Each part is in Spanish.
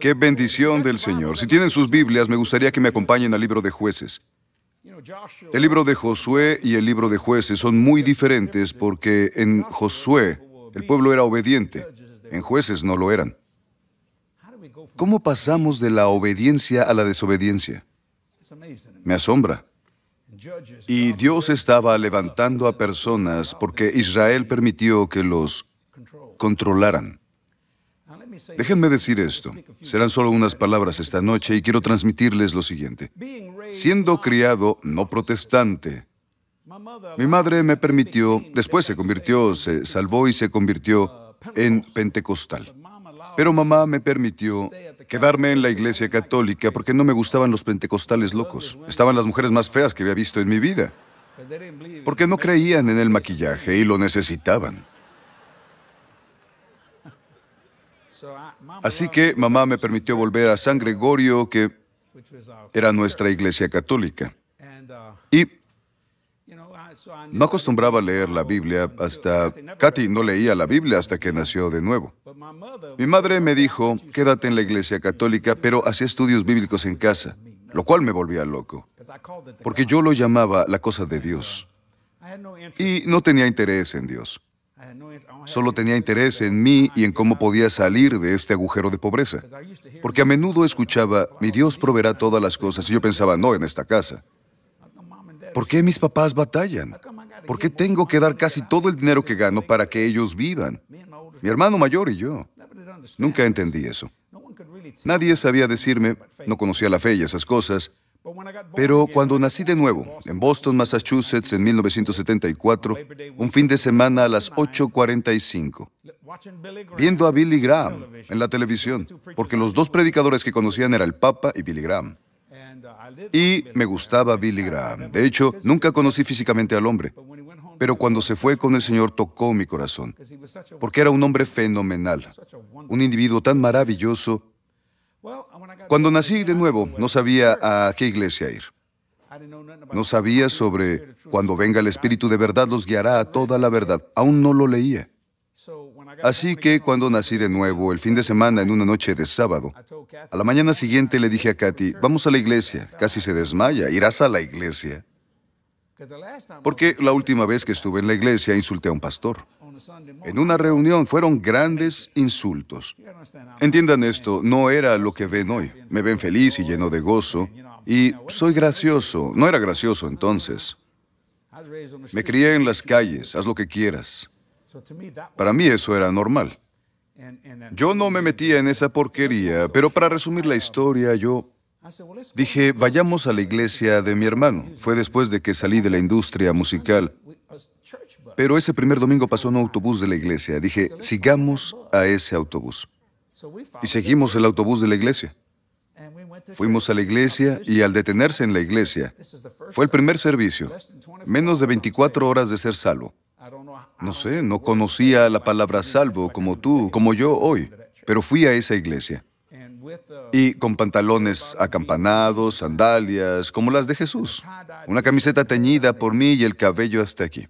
Qué bendición del Señor. Si tienen sus Biblias, me gustaría que me acompañen al libro de jueces. El libro de Josué y el libro de jueces son muy diferentes porque en Josué el pueblo era obediente, en jueces no lo eran. ¿Cómo pasamos de la obediencia a la desobediencia? Me asombra. Y Dios estaba levantando a personas porque Israel permitió que los controlaran. Déjenme decir esto. Serán solo unas palabras esta noche y quiero transmitirles lo siguiente. Siendo criado no protestante, mi madre me permitió, después se convirtió, se salvó y se convirtió en pentecostal. Pero mamá me permitió quedarme en la iglesia católica porque no me gustaban los pentecostales locos. Estaban las mujeres más feas que había visto en mi vida. Porque no creían en el maquillaje y lo necesitaban. Así que mamá me permitió volver a San Gregorio, que era nuestra iglesia católica. Y no acostumbraba a leer la Biblia hasta... Katy no leía la Biblia hasta que nació de nuevo. Mi madre me dijo, quédate en la iglesia católica, pero hacía estudios bíblicos en casa, lo cual me volvía loco, porque yo lo llamaba la cosa de Dios. Y no tenía interés en Dios. Solo tenía interés en mí y en cómo podía salir de este agujero de pobreza. Porque a menudo escuchaba, mi Dios proveerá todas las cosas, y yo pensaba, no, en esta casa. ¿Por qué mis papás batallan? ¿Por qué tengo que dar casi todo el dinero que gano para que ellos vivan? Mi hermano mayor y yo. Nunca entendí eso. Nadie sabía decirme, no conocía la fe y esas cosas, pero cuando nací de nuevo, en Boston, Massachusetts, en 1974, un fin de semana a las 8.45, viendo a Billy Graham en la televisión, porque los dos predicadores que conocían era el Papa y Billy Graham. Y me gustaba Billy Graham. De hecho, nunca conocí físicamente al hombre, pero cuando se fue con el Señor tocó mi corazón, porque era un hombre fenomenal, un individuo tan maravilloso cuando nací de nuevo, no sabía a qué iglesia ir. No sabía sobre cuando venga el Espíritu de verdad los guiará a toda la verdad. Aún no lo leía. Así que cuando nací de nuevo, el fin de semana, en una noche de sábado, a la mañana siguiente le dije a Katy, vamos a la iglesia. Casi se desmaya, irás a la iglesia. Porque la última vez que estuve en la iglesia insulté a un pastor. En una reunión fueron grandes insultos. Entiendan esto, no era lo que ven hoy. Me ven feliz y lleno de gozo. Y soy gracioso. No era gracioso entonces. Me crié en las calles, haz lo que quieras. Para mí eso era normal. Yo no me metía en esa porquería, pero para resumir la historia, yo dije, vayamos a la iglesia de mi hermano. Fue después de que salí de la industria musical. Pero ese primer domingo pasó un autobús de la iglesia. Dije, sigamos a ese autobús. Y seguimos el autobús de la iglesia. Fuimos a la iglesia y al detenerse en la iglesia, fue el primer servicio, menos de 24 horas de ser salvo. No sé, no conocía la palabra salvo como tú, como yo hoy, pero fui a esa iglesia. Y con pantalones acampanados, sandalias, como las de Jesús, una camiseta teñida por mí y el cabello hasta aquí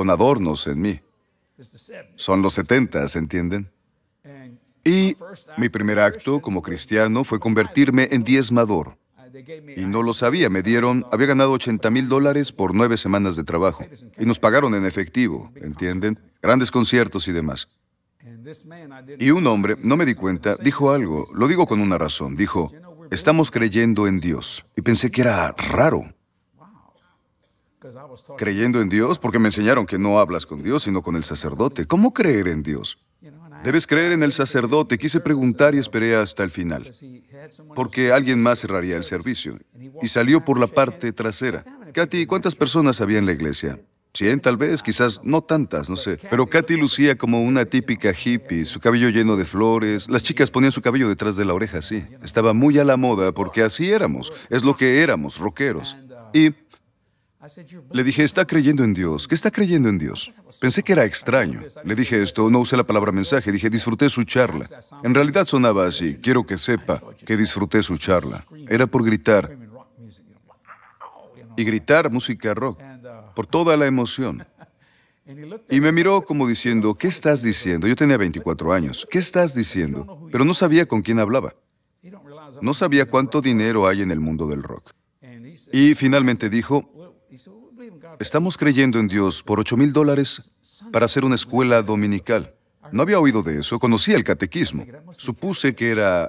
con adornos en mí. Son los setentas, ¿entienden? Y mi primer acto como cristiano fue convertirme en diezmador. Y no lo sabía, me dieron, había ganado 80 mil dólares por nueve semanas de trabajo. Y nos pagaron en efectivo, ¿entienden? Grandes conciertos y demás. Y un hombre, no me di cuenta, dijo algo, lo digo con una razón, dijo, estamos creyendo en Dios. Y pensé que era raro creyendo en Dios porque me enseñaron que no hablas con Dios sino con el sacerdote. ¿Cómo creer en Dios? Debes creer en el sacerdote. Quise preguntar y esperé hasta el final, porque alguien más cerraría el servicio. Y salió por la parte trasera. Katy, ¿cuántas personas había en la iglesia? Cien tal vez, quizás no tantas, no sé. Pero Katy lucía como una típica hippie, su cabello lleno de flores. Las chicas ponían su cabello detrás de la oreja, sí. Estaba muy a la moda porque así éramos. Es lo que éramos, rockeros. Y le dije, está creyendo en Dios. ¿Qué está creyendo en Dios? Pensé que era extraño. Le dije esto, no usé la palabra mensaje, dije, disfruté su charla. En realidad sonaba así, quiero que sepa que disfruté su charla. Era por gritar. Y gritar música rock, por toda la emoción. Y me miró como diciendo, ¿qué estás diciendo? Yo tenía 24 años, ¿qué estás diciendo? Pero no sabía con quién hablaba. No sabía cuánto dinero hay en el mundo del rock. Y finalmente dijo, Estamos creyendo en Dios por 8 mil dólares para hacer una escuela dominical. No había oído de eso, conocía el catequismo. Supuse que era...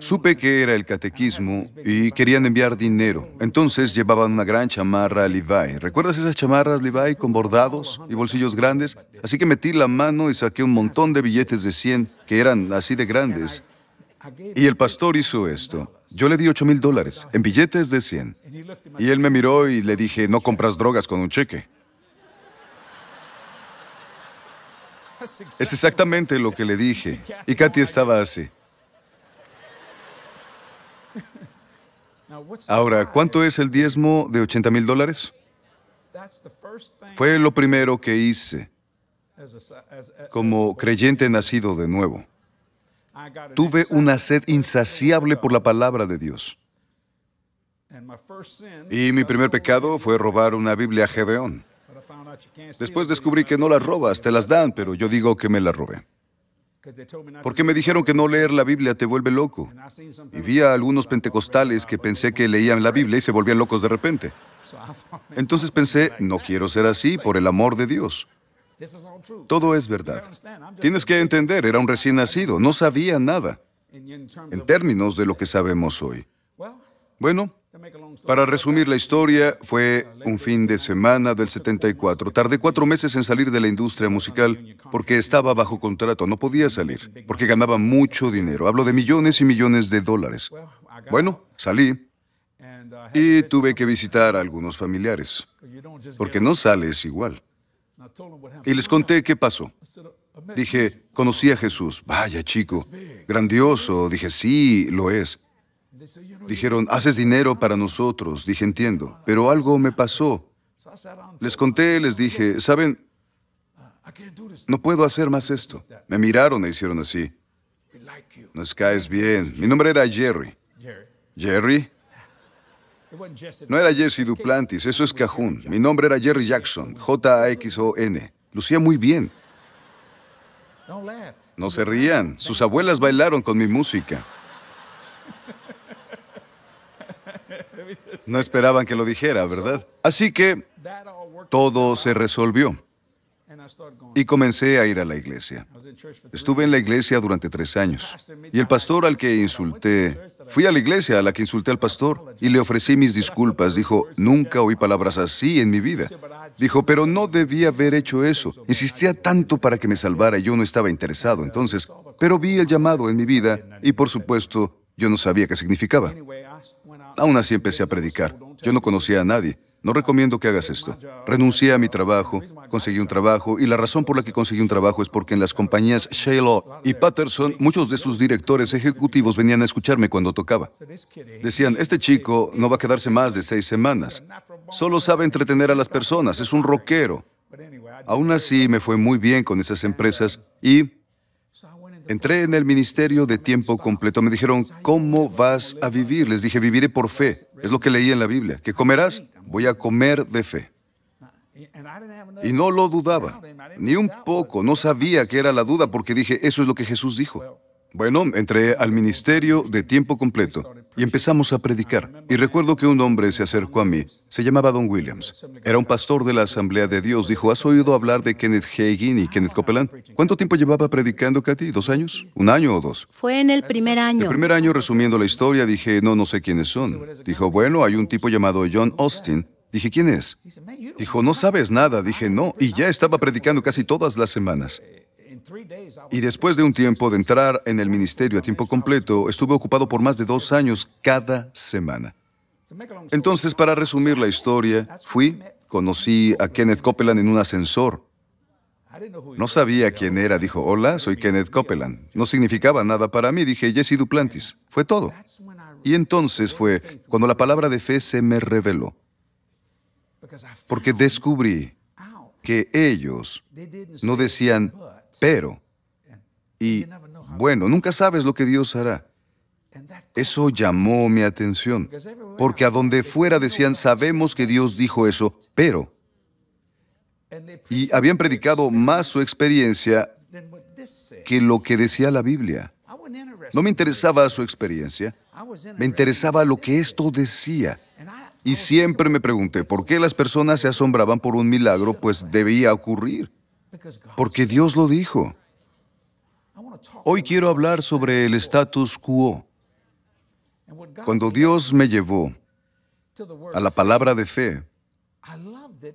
Supe que era el catequismo y querían enviar dinero. Entonces llevaban una gran chamarra Levi. ¿Recuerdas esas chamarras Levi con bordados y bolsillos grandes? Así que metí la mano y saqué un montón de billetes de 100 que eran así de grandes y el pastor hizo esto. Yo le di 8 mil dólares en billetes de 100. Y él me miró y le dije, no compras drogas con un cheque. Es exactamente lo que le dije. Y Katy estaba así. Ahora, ¿cuánto es el diezmo de 80 mil dólares? Fue lo primero que hice como creyente nacido de nuevo. Tuve una sed insaciable por la palabra de Dios. Y mi primer pecado fue robar una Biblia a Gedeón. Después descubrí que no las robas, te las dan, pero yo digo que me la robé. Porque me dijeron que no leer la Biblia te vuelve loco. Y vi a algunos pentecostales que pensé que leían la Biblia y se volvían locos de repente. Entonces pensé, no quiero ser así, por el amor de Dios. Todo es verdad. Tienes que entender, era un recién nacido, no sabía nada en términos de lo que sabemos hoy. Bueno, para resumir la historia, fue un fin de semana del 74. Tardé cuatro meses en salir de la industria musical porque estaba bajo contrato, no podía salir, porque ganaba mucho dinero. Hablo de millones y millones de dólares. Bueno, salí uh, y tuve que visitar a algunos familiares, porque no sales igual. Y les conté qué pasó. Dije, conocí a Jesús. Vaya, chico. Grandioso. Dije, sí, lo es. Dijeron, haces dinero para nosotros. Dije, entiendo. Pero algo me pasó. Les conté, les dije, ¿saben? No puedo hacer más esto. Me miraron e hicieron así. Nos caes bien. Mi nombre era Jerry. Jerry, no era Jesse Duplantis, eso es Cajun. Mi nombre era Jerry Jackson, J-A-X-O-N. Lucía muy bien. No se rían, sus abuelas bailaron con mi música. No esperaban que lo dijera, ¿verdad? Así que todo se resolvió y comencé a ir a la iglesia. Estuve en la iglesia durante tres años y el pastor al que insulté, fui a la iglesia a la que insulté al pastor y le ofrecí mis disculpas. Dijo, nunca oí palabras así en mi vida. Dijo, pero no debía haber hecho eso. Insistía tanto para que me salvara y yo no estaba interesado entonces, pero vi el llamado en mi vida y por supuesto yo no sabía qué significaba. Aún así empecé a predicar. Yo no conocía a nadie. No recomiendo que hagas esto. Renuncié a mi trabajo, conseguí un trabajo, y la razón por la que conseguí un trabajo es porque en las compañías Shaylaw y Patterson, muchos de sus directores ejecutivos venían a escucharme cuando tocaba. Decían, este chico no va a quedarse más de seis semanas. Solo sabe entretener a las personas, es un rockero. Aún así, me fue muy bien con esas empresas y Entré en el ministerio de tiempo completo. Me dijeron, ¿cómo vas a vivir? Les dije, viviré por fe. Es lo que leí en la Biblia. ¿Qué comerás? Voy a comer de fe. Y no lo dudaba, ni un poco. No sabía qué era la duda porque dije, eso es lo que Jesús dijo. Bueno, entré al ministerio de tiempo completo y empezamos a predicar. Y recuerdo que un hombre se acercó a mí, se llamaba Don Williams. Era un pastor de la Asamblea de Dios. Dijo, ¿has oído hablar de Kenneth Hagin y Kenneth Copeland? ¿Cuánto tiempo llevaba predicando, Katy? ¿Dos años? ¿Un año o dos? Fue en el primer año. El primer año, resumiendo la historia, dije, no, no sé quiénes son. Dijo, bueno, hay un tipo llamado John Austin Dije, ¿quién es? Dijo, no sabes nada. Dije, no. Y ya estaba predicando casi todas las semanas. Y después de un tiempo de entrar en el ministerio a tiempo completo, estuve ocupado por más de dos años cada semana. Entonces, para resumir la historia, fui, conocí a Kenneth Copeland en un ascensor. No sabía quién era, dijo, hola, soy Kenneth Copeland. No significaba nada para mí, dije, Jesse Duplantis. Fue todo. Y entonces fue cuando la palabra de fe se me reveló. Porque descubrí que ellos no decían pero, y bueno, nunca sabes lo que Dios hará. Eso llamó mi atención, porque a donde fuera decían, sabemos que Dios dijo eso, pero... Y habían predicado más su experiencia que lo que decía la Biblia. No me interesaba su experiencia, me interesaba lo que esto decía. Y siempre me pregunté por qué las personas se asombraban por un milagro, pues debía ocurrir porque Dios lo dijo. Hoy quiero hablar sobre el status quo. Cuando Dios me llevó a la palabra de fe,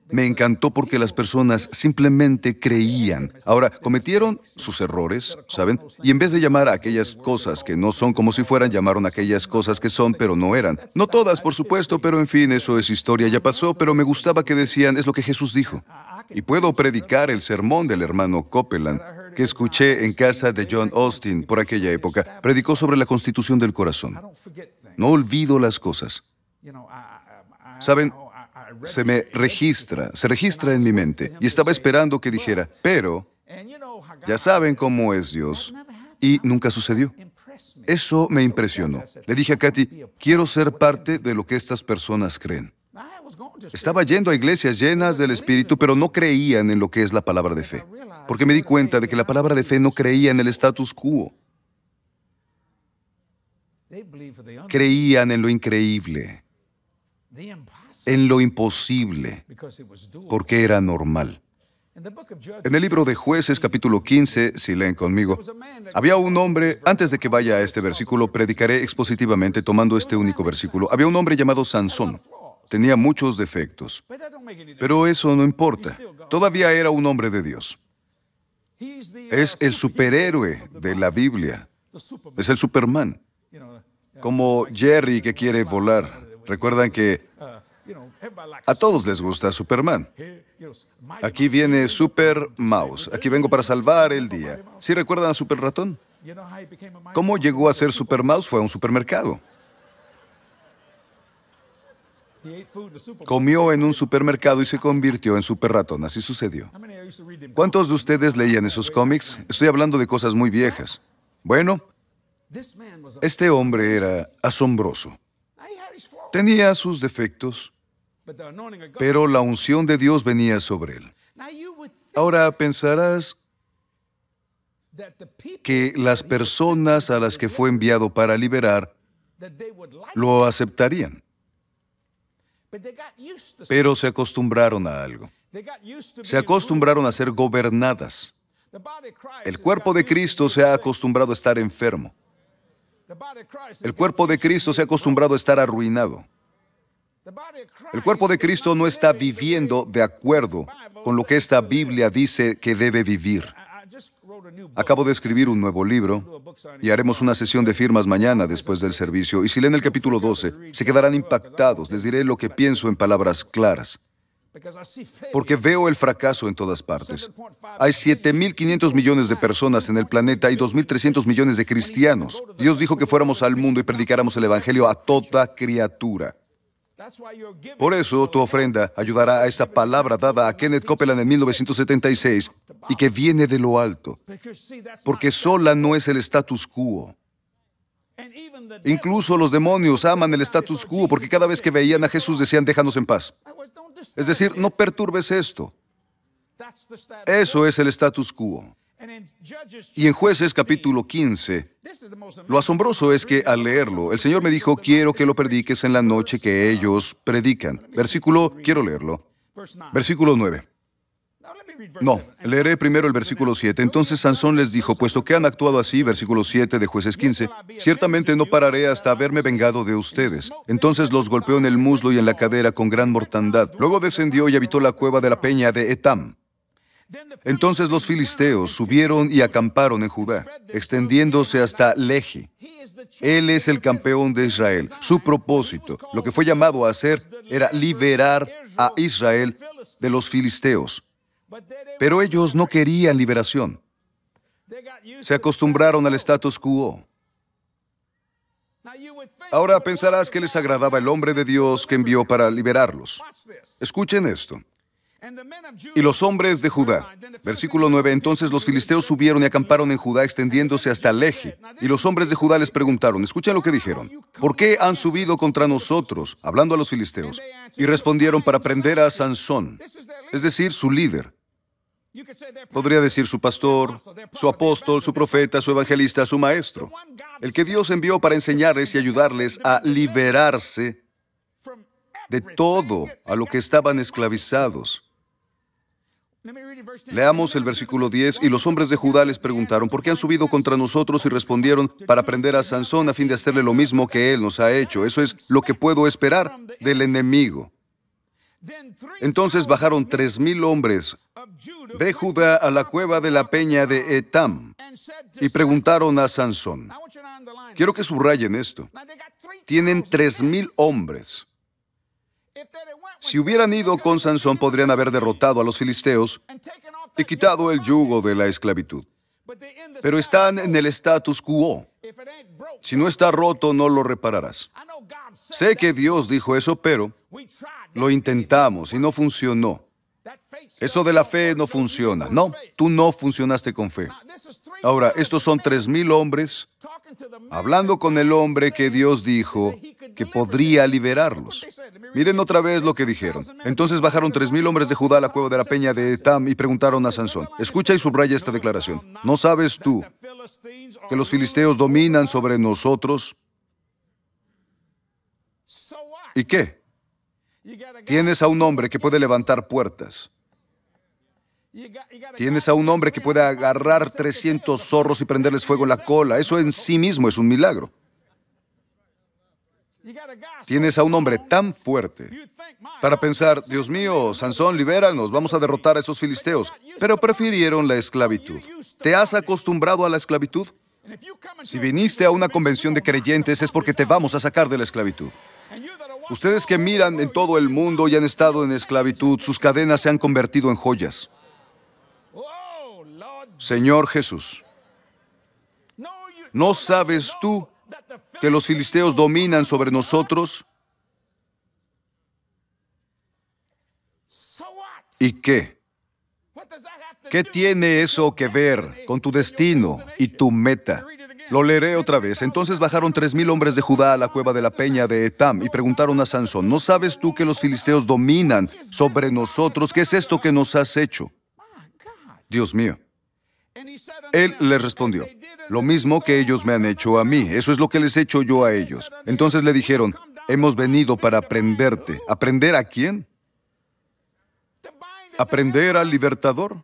me encantó porque las personas simplemente creían. Ahora, cometieron sus errores, ¿saben? Y en vez de llamar a aquellas cosas que no son como si fueran, llamaron a aquellas cosas que son, pero no eran. No todas, por supuesto, pero en fin, eso es historia, ya pasó, pero me gustaba que decían, es lo que Jesús dijo. Y puedo predicar el sermón del hermano Copeland que escuché en casa de John Austin por aquella época. Predicó sobre la constitución del corazón. No olvido las cosas. Saben, se me registra, se registra en mi mente. Y estaba esperando que dijera, pero ya saben cómo es Dios. Y nunca sucedió. Eso me impresionó. Le dije a Katy, quiero ser parte de lo que estas personas creen. Estaba yendo a iglesias llenas del Espíritu, pero no creían en lo que es la palabra de fe, porque me di cuenta de que la palabra de fe no creía en el status quo. Creían en lo increíble, en lo imposible, porque era normal. En el libro de jueces capítulo 15, si leen conmigo, había un hombre, antes de que vaya a este versículo, predicaré expositivamente tomando este único versículo, había un hombre llamado Sansón. Tenía muchos defectos, pero eso no importa. Todavía era un hombre de Dios. Es el superhéroe de la Biblia. Es el Superman. Como Jerry que quiere volar. Recuerdan que a todos les gusta Superman. Aquí viene Super Mouse. Aquí vengo para salvar el día. ¿Sí recuerdan a Super Ratón? ¿Cómo llegó a ser Super Mouse? Fue a un supermercado. Comió en un supermercado y se convirtió en super ratón, así sucedió. ¿Cuántos de ustedes leían esos cómics? Estoy hablando de cosas muy viejas. Bueno, este hombre era asombroso. Tenía sus defectos, pero la unción de Dios venía sobre él. Ahora pensarás que las personas a las que fue enviado para liberar lo aceptarían. Pero se acostumbraron a algo. Se acostumbraron a ser gobernadas. El cuerpo de Cristo se ha acostumbrado a estar enfermo. El cuerpo de Cristo se ha acostumbrado a estar arruinado. El cuerpo de Cristo no está viviendo de acuerdo con lo que esta Biblia dice que debe vivir. Acabo de escribir un nuevo libro y haremos una sesión de firmas mañana después del servicio. Y si leen el capítulo 12, se quedarán impactados. Les diré lo que pienso en palabras claras. Porque veo el fracaso en todas partes. Hay 7.500 millones de personas en el planeta y 2.300 millones de cristianos. Dios dijo que fuéramos al mundo y predicáramos el Evangelio a toda criatura. Por eso tu ofrenda ayudará a esta palabra dada a Kenneth Copeland en 1976 y que viene de lo alto, porque sola no es el status quo. Incluso los demonios aman el status quo porque cada vez que veían a Jesús decían, déjanos en paz. Es decir, no perturbes esto. Eso es el status quo. Y en jueces capítulo 15, lo asombroso es que al leerlo, el Señor me dijo, quiero que lo prediques en la noche que ellos predican. Versículo, quiero leerlo. Versículo 9. No, leeré primero el versículo 7. Entonces Sansón les dijo, puesto que han actuado así, versículo 7 de jueces 15, ciertamente no pararé hasta haberme vengado de ustedes. Entonces los golpeó en el muslo y en la cadera con gran mortandad. Luego descendió y habitó la cueva de la peña de Etam. Entonces los filisteos subieron y acamparon en Judá, extendiéndose hasta Leji. Él es el campeón de Israel. Su propósito, lo que fue llamado a hacer, era liberar a Israel de los filisteos. Pero ellos no querían liberación. Se acostumbraron al status quo. Ahora pensarás que les agradaba el hombre de Dios que envió para liberarlos. Escuchen esto y los hombres de Judá. Versículo 9, entonces los filisteos subieron y acamparon en Judá extendiéndose hasta Leje. Y los hombres de Judá les preguntaron, escuchen lo que dijeron, ¿por qué han subido contra nosotros? Hablando a los filisteos. Y respondieron para prender a Sansón, es decir, su líder. Podría decir su pastor, su apóstol, su profeta, su evangelista, su maestro. El que Dios envió para enseñarles y ayudarles a liberarse de todo a lo que estaban esclavizados. Leamos el versículo 10, y los hombres de Judá les preguntaron, ¿por qué han subido contra nosotros? Y respondieron, para prender a Sansón a fin de hacerle lo mismo que él nos ha hecho. Eso es lo que puedo esperar del enemigo. Entonces bajaron tres mil hombres de Judá a la cueva de la peña de Etam y preguntaron a Sansón. Quiero que subrayen esto. Tienen tres mil hombres. Si hubieran ido con Sansón podrían haber derrotado a los filisteos y quitado el yugo de la esclavitud. Pero están en el status quo. Si no está roto, no lo repararás. Sé que Dios dijo eso, pero lo intentamos y no funcionó. Eso de la fe no funciona. No, tú no funcionaste con fe. Ahora, estos son tres mil hombres hablando con el hombre que Dios dijo que podría liberarlos. Miren otra vez lo que dijeron. Entonces bajaron tres mil hombres de Judá a la cueva de la peña de Etam y preguntaron a Sansón. Escucha y subraya esta declaración. ¿No sabes tú que los filisteos dominan sobre nosotros? ¿Y qué? Tienes a un hombre que puede levantar puertas. Tienes a un hombre que puede agarrar 300 zorros y prenderles fuego en la cola. Eso en sí mismo es un milagro. Tienes a un hombre tan fuerte para pensar, Dios mío, Sansón, libéranos, vamos a derrotar a esos filisteos. Pero prefirieron la esclavitud. ¿Te has acostumbrado a la esclavitud? Si viniste a una convención de creyentes es porque te vamos a sacar de la esclavitud. Ustedes que miran en todo el mundo y han estado en esclavitud, sus cadenas se han convertido en joyas. Señor Jesús, ¿no sabes tú que los filisteos dominan sobre nosotros? ¿Y qué? ¿Qué tiene eso que ver con tu destino y tu meta? Lo leeré otra vez. Entonces bajaron tres mil hombres de Judá a la cueva de la peña de Etam y preguntaron a Sansón, ¿no sabes tú que los filisteos dominan sobre nosotros? ¿Qué es esto que nos has hecho? Dios mío. Él les respondió, lo mismo que ellos me han hecho a mí, eso es lo que les he hecho yo a ellos. Entonces le dijeron, hemos venido para aprenderte. ¿Aprender a quién? ¿Aprender al libertador?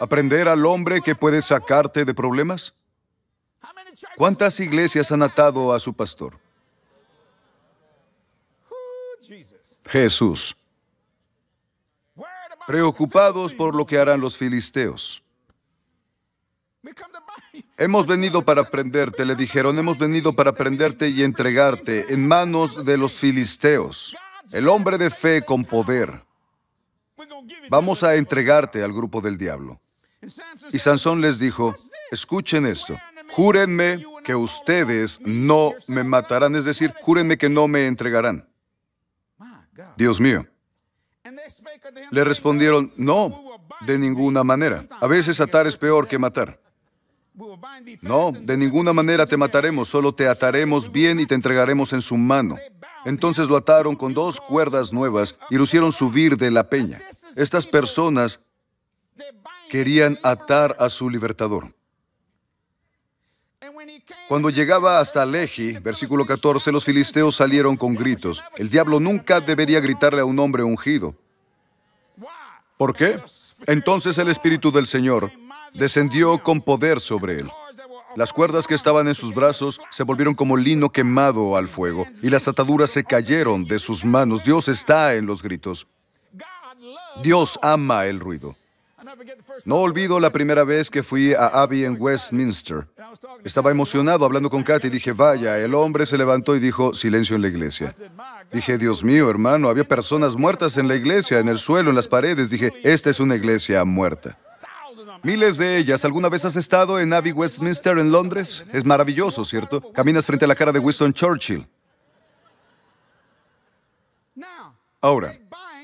¿Aprender al hombre que puede sacarte de problemas? ¿Cuántas iglesias han atado a su pastor? Jesús. Preocupados por lo que harán los filisteos. Hemos venido para prenderte, le dijeron, hemos venido para prenderte y entregarte en manos de los filisteos, el hombre de fe con poder. Vamos a entregarte al grupo del diablo. Y Sansón les dijo, escuchen esto, júrenme que ustedes no me matarán, es decir, júrenme que no me entregarán. Dios mío. Le respondieron, no, de ninguna manera. A veces atar es peor que matar. No, de ninguna manera te mataremos, solo te ataremos bien y te entregaremos en su mano. Entonces lo ataron con dos cuerdas nuevas y lo hicieron subir de la peña. Estas personas querían atar a su libertador. Cuando llegaba hasta Lehi, versículo 14, los filisteos salieron con gritos. El diablo nunca debería gritarle a un hombre ungido. ¿Por qué? Entonces el Espíritu del Señor descendió con poder sobre él. Las cuerdas que estaban en sus brazos se volvieron como lino quemado al fuego y las ataduras se cayeron de sus manos. Dios está en los gritos. Dios ama el ruido. No olvido la primera vez que fui a Abbey en Westminster. Estaba emocionado hablando con Katy y dije, vaya, el hombre se levantó y dijo, silencio en la iglesia. Dije, Dios mío, hermano, había personas muertas en la iglesia, en el suelo, en las paredes. Dije, esta es una iglesia muerta. Miles de ellas. ¿Alguna vez has estado en Abbey Westminster en Londres? Es maravilloso, ¿cierto? Caminas frente a la cara de Winston Churchill. Ahora,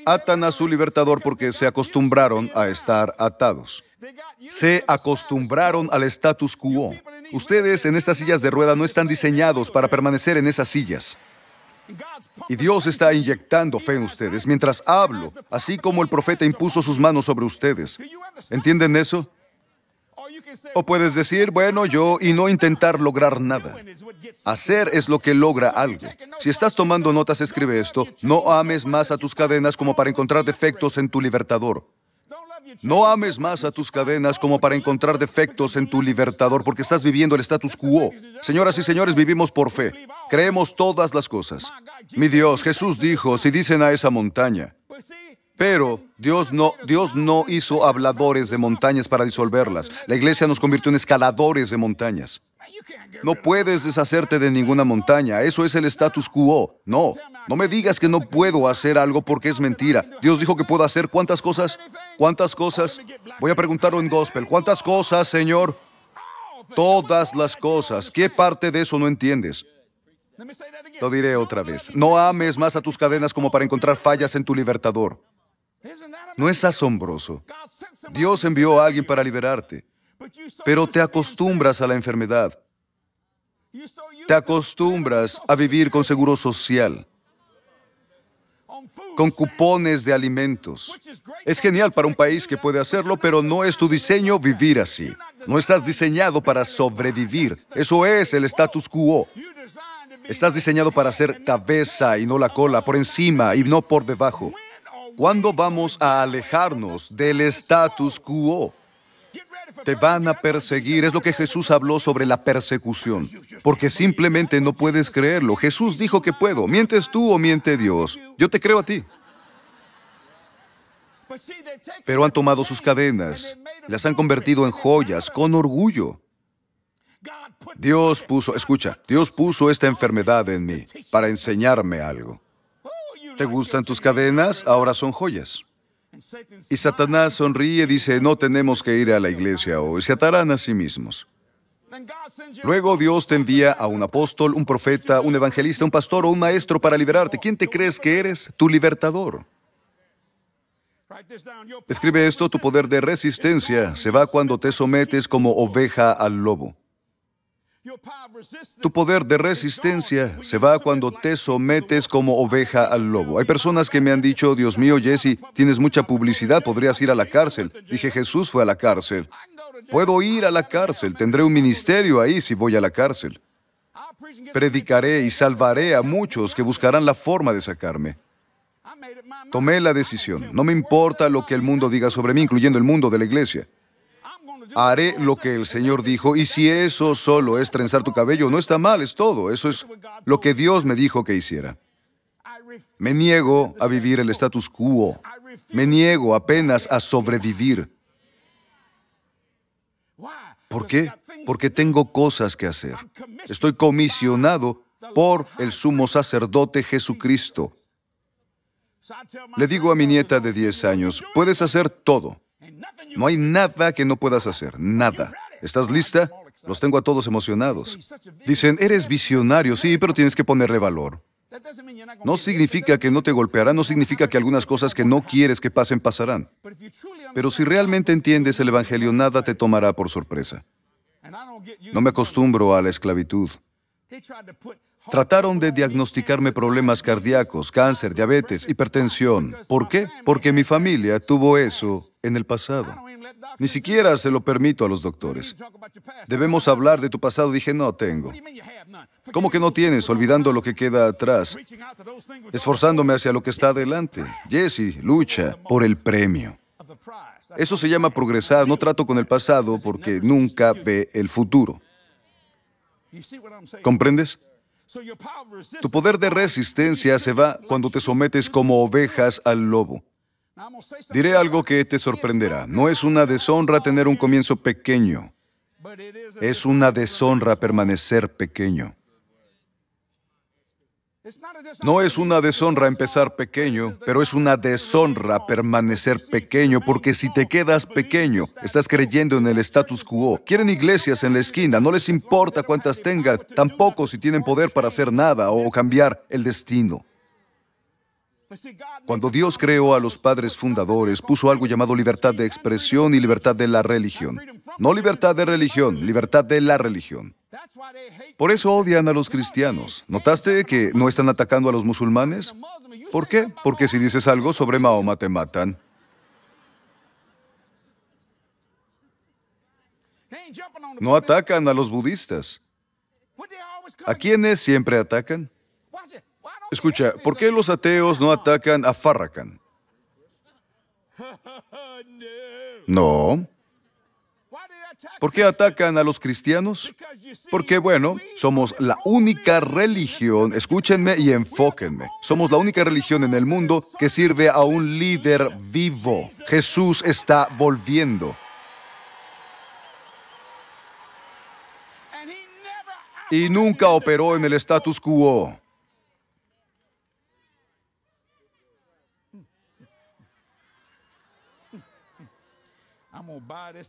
atan a su libertador porque se acostumbraron a estar atados. Se acostumbraron al status quo. Ustedes en estas sillas de rueda no están diseñados para permanecer en esas sillas. Y Dios está inyectando fe en ustedes mientras hablo, así como el profeta impuso sus manos sobre ustedes. ¿Entienden eso? O puedes decir, bueno, yo, y no intentar lograr nada. Hacer es lo que logra algo. Si estás tomando notas, escribe esto. No ames más a tus cadenas como para encontrar defectos en tu libertador. No ames más a tus cadenas como para encontrar defectos en tu libertador porque estás viviendo el status quo. Señoras y señores, vivimos por fe. Creemos todas las cosas. Mi Dios, Jesús dijo, si dicen a esa montaña. Pero Dios no, Dios no hizo habladores de montañas para disolverlas. La iglesia nos convirtió en escaladores de montañas. No puedes deshacerte de ninguna montaña, eso es el status quo. No, no me digas que no puedo hacer algo porque es mentira. Dios dijo que puedo hacer cuántas cosas, cuántas cosas. Voy a preguntarlo en gospel, ¿cuántas cosas, Señor? Todas las cosas. ¿Qué parte de eso no entiendes? Lo diré otra vez. No ames más a tus cadenas como para encontrar fallas en tu libertador. ¿No es asombroso? Dios envió a alguien para liberarte. Pero te acostumbras a la enfermedad. Te acostumbras a vivir con seguro social, con cupones de alimentos. Es genial para un país que puede hacerlo, pero no es tu diseño vivir así. No estás diseñado para sobrevivir. Eso es el status quo. Estás diseñado para ser cabeza y no la cola, por encima y no por debajo. ¿Cuándo vamos a alejarnos del status quo? Te van a perseguir. Es lo que Jesús habló sobre la persecución. Porque simplemente no puedes creerlo. Jesús dijo que puedo. ¿Mientes tú o miente Dios? Yo te creo a ti. Pero han tomado sus cadenas, las han convertido en joyas, con orgullo. Dios puso, escucha, Dios puso esta enfermedad en mí para enseñarme algo. ¿Te gustan tus cadenas? Ahora son joyas. Y Satanás sonríe y dice, no tenemos que ir a la iglesia hoy, se atarán a sí mismos. Luego Dios te envía a un apóstol, un profeta, un evangelista, un pastor o un maestro para liberarte. ¿Quién te crees que eres? Tu libertador. Escribe esto, tu poder de resistencia se va cuando te sometes como oveja al lobo. Tu poder de resistencia se va cuando te sometes como oveja al lobo. Hay personas que me han dicho, Dios mío, Jesse, tienes mucha publicidad, podrías ir a la cárcel. Dije, Jesús fue a la cárcel. Puedo ir a la cárcel, tendré un ministerio ahí si voy a la cárcel. Predicaré y salvaré a muchos que buscarán la forma de sacarme. Tomé la decisión. No me importa lo que el mundo diga sobre mí, incluyendo el mundo de la iglesia haré lo que el Señor dijo, y si eso solo es trenzar tu cabello, no está mal, es todo, eso es lo que Dios me dijo que hiciera. Me niego a vivir el status quo, me niego apenas a sobrevivir. ¿Por qué? Porque tengo cosas que hacer. Estoy comisionado por el sumo sacerdote Jesucristo. Le digo a mi nieta de 10 años, puedes hacer todo, no hay nada que no puedas hacer, nada. ¿Estás lista? Los tengo a todos emocionados. Dicen, eres visionario, sí, pero tienes que ponerle valor. No significa que no te golpeará, no significa que algunas cosas que no quieres que pasen pasarán. Pero si realmente entiendes el Evangelio, nada te tomará por sorpresa. No me acostumbro a la esclavitud. Trataron de diagnosticarme problemas cardíacos, cáncer, diabetes, hipertensión. ¿Por qué? Porque mi familia tuvo eso en el pasado. Ni siquiera se lo permito a los doctores. Debemos hablar de tu pasado. Dije, no tengo. ¿Cómo que no tienes? Olvidando lo que queda atrás, esforzándome hacia lo que está adelante. Jesse lucha por el premio. Eso se llama progresar. No trato con el pasado porque nunca ve el futuro. ¿Comprendes? Tu poder de resistencia se va cuando te sometes como ovejas al lobo. Diré algo que te sorprenderá. No es una deshonra tener un comienzo pequeño. Es una deshonra permanecer pequeño. No es una deshonra empezar pequeño, pero es una deshonra permanecer pequeño, porque si te quedas pequeño, estás creyendo en el status quo. Quieren iglesias en la esquina, no les importa cuántas tengan, tampoco si tienen poder para hacer nada o cambiar el destino. Cuando Dios creó a los padres fundadores, puso algo llamado libertad de expresión y libertad de la religión. No libertad de religión, libertad de la religión. Por eso odian a los cristianos. ¿Notaste que no están atacando a los musulmanes? ¿Por qué? Porque si dices algo sobre Mahoma te matan. No atacan a los budistas. ¿A quiénes siempre atacan? Escucha, ¿por qué los ateos no atacan a Farrakhan? No. ¿Por qué atacan a los cristianos? Porque, bueno, somos la única religión, escúchenme y enfóquenme, somos la única religión en el mundo que sirve a un líder vivo. Jesús está volviendo. Y nunca operó en el status quo.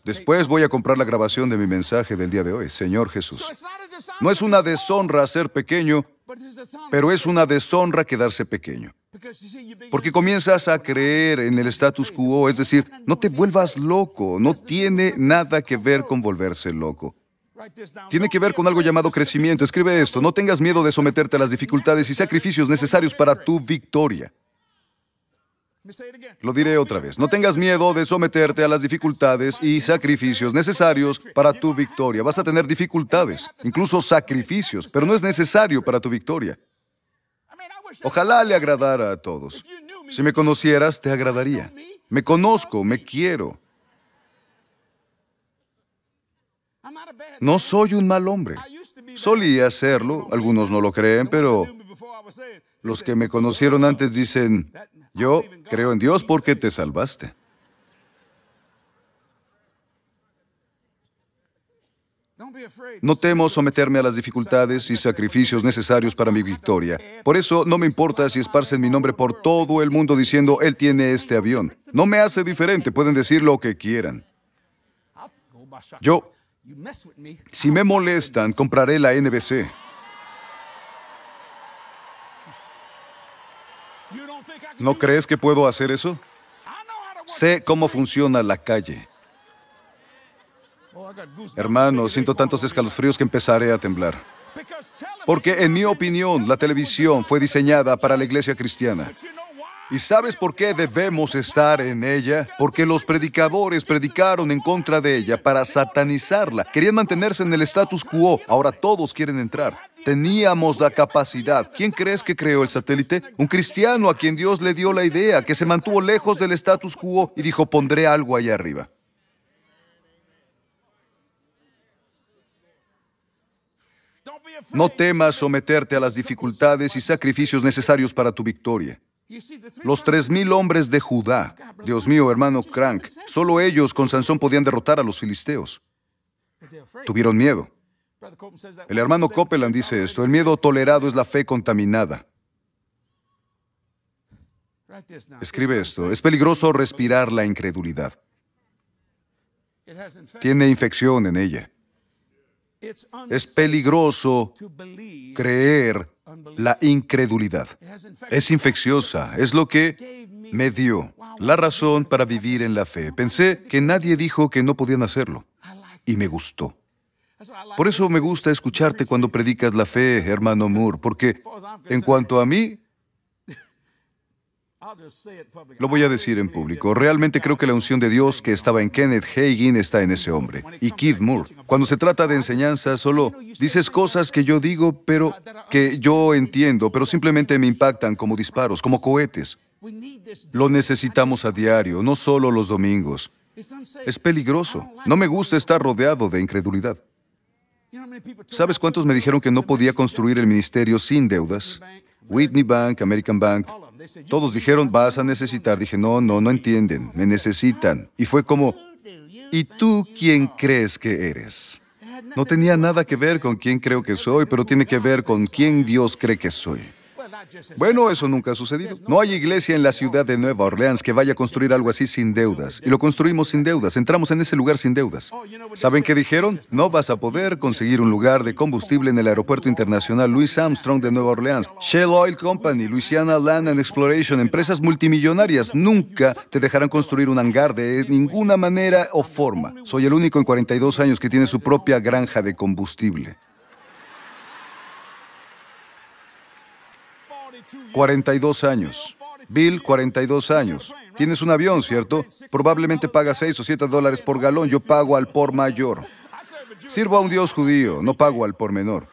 Después voy a comprar la grabación de mi mensaje del día de hoy, Señor Jesús. No es una deshonra ser pequeño, pero es una deshonra quedarse pequeño. Porque comienzas a creer en el status quo, es decir, no te vuelvas loco, no tiene nada que ver con volverse loco. Tiene que ver con algo llamado crecimiento. Escribe esto, no tengas miedo de someterte a las dificultades y sacrificios necesarios para tu victoria. Lo diré otra vez, no tengas miedo de someterte a las dificultades y sacrificios necesarios para tu victoria. Vas a tener dificultades, incluso sacrificios, pero no es necesario para tu victoria. Ojalá le agradara a todos. Si me conocieras, te agradaría. Me conozco, me quiero. No soy un mal hombre. Solía serlo, algunos no lo creen, pero los que me conocieron antes dicen, yo creo en Dios porque te salvaste. No temo someterme a las dificultades y sacrificios necesarios para mi victoria. Por eso no me importa si esparcen mi nombre por todo el mundo diciendo, Él tiene este avión. No me hace diferente, pueden decir lo que quieran. Yo, si me molestan, compraré la NBC. ¿No crees que puedo hacer eso? Sé cómo funciona la calle. Hermano, siento tantos escalofríos que empezaré a temblar. Porque en mi opinión, la televisión fue diseñada para la iglesia cristiana. ¿Y sabes por qué debemos estar en ella? Porque los predicadores predicaron en contra de ella para satanizarla. Querían mantenerse en el status quo. Ahora todos quieren entrar. Teníamos la capacidad. ¿Quién crees que creó el satélite? Un cristiano a quien Dios le dio la idea, que se mantuvo lejos del status quo y dijo, pondré algo allá arriba. No temas someterte a las dificultades y sacrificios necesarios para tu victoria. Los 3.000 hombres de Judá. Dios mío, hermano Crank, solo ellos con Sansón podían derrotar a los filisteos. Tuvieron miedo. El hermano Copeland dice esto, el miedo tolerado es la fe contaminada. Escribe esto, es peligroso respirar la incredulidad. Tiene infección en ella. Es peligroso creer la incredulidad. Es infecciosa, es lo que me dio la razón para vivir en la fe. Pensé que nadie dijo que no podían hacerlo y me gustó. Por eso me gusta escucharte cuando predicas la fe, hermano Moore, porque en cuanto a mí, lo voy a decir en público. Realmente creo que la unción de Dios que estaba en Kenneth Hagin está en ese hombre. Y Keith Moore. Cuando se trata de enseñanza, solo dices cosas que yo digo, pero que yo entiendo, pero simplemente me impactan como disparos, como cohetes. Lo necesitamos a diario, no solo los domingos. Es peligroso. No me gusta estar rodeado de incredulidad. ¿Sabes cuántos me dijeron que no podía construir el ministerio sin deudas? Whitney Bank, American Bank, todos dijeron, vas a necesitar. Dije, no, no, no entienden, me necesitan. Y fue como, ¿y tú quién crees que eres? No tenía nada que ver con quién creo que soy, pero tiene que ver con quién Dios cree que soy. Bueno, eso nunca ha sucedido. No hay iglesia en la ciudad de Nueva Orleans que vaya a construir algo así sin deudas. Y lo construimos sin deudas. Entramos en ese lugar sin deudas. ¿Saben qué dijeron? No vas a poder conseguir un lugar de combustible en el Aeropuerto Internacional Louis Armstrong de Nueva Orleans. Shell Oil Company, Louisiana Land and Exploration, empresas multimillonarias, nunca te dejarán construir un hangar de ninguna manera o forma. Soy el único en 42 años que tiene su propia granja de combustible. 42 años. Bill, 42 años. Tienes un avión, ¿cierto? Probablemente paga 6 o 7 dólares por galón. Yo pago al por mayor. Sirvo a un dios judío, no pago al por menor.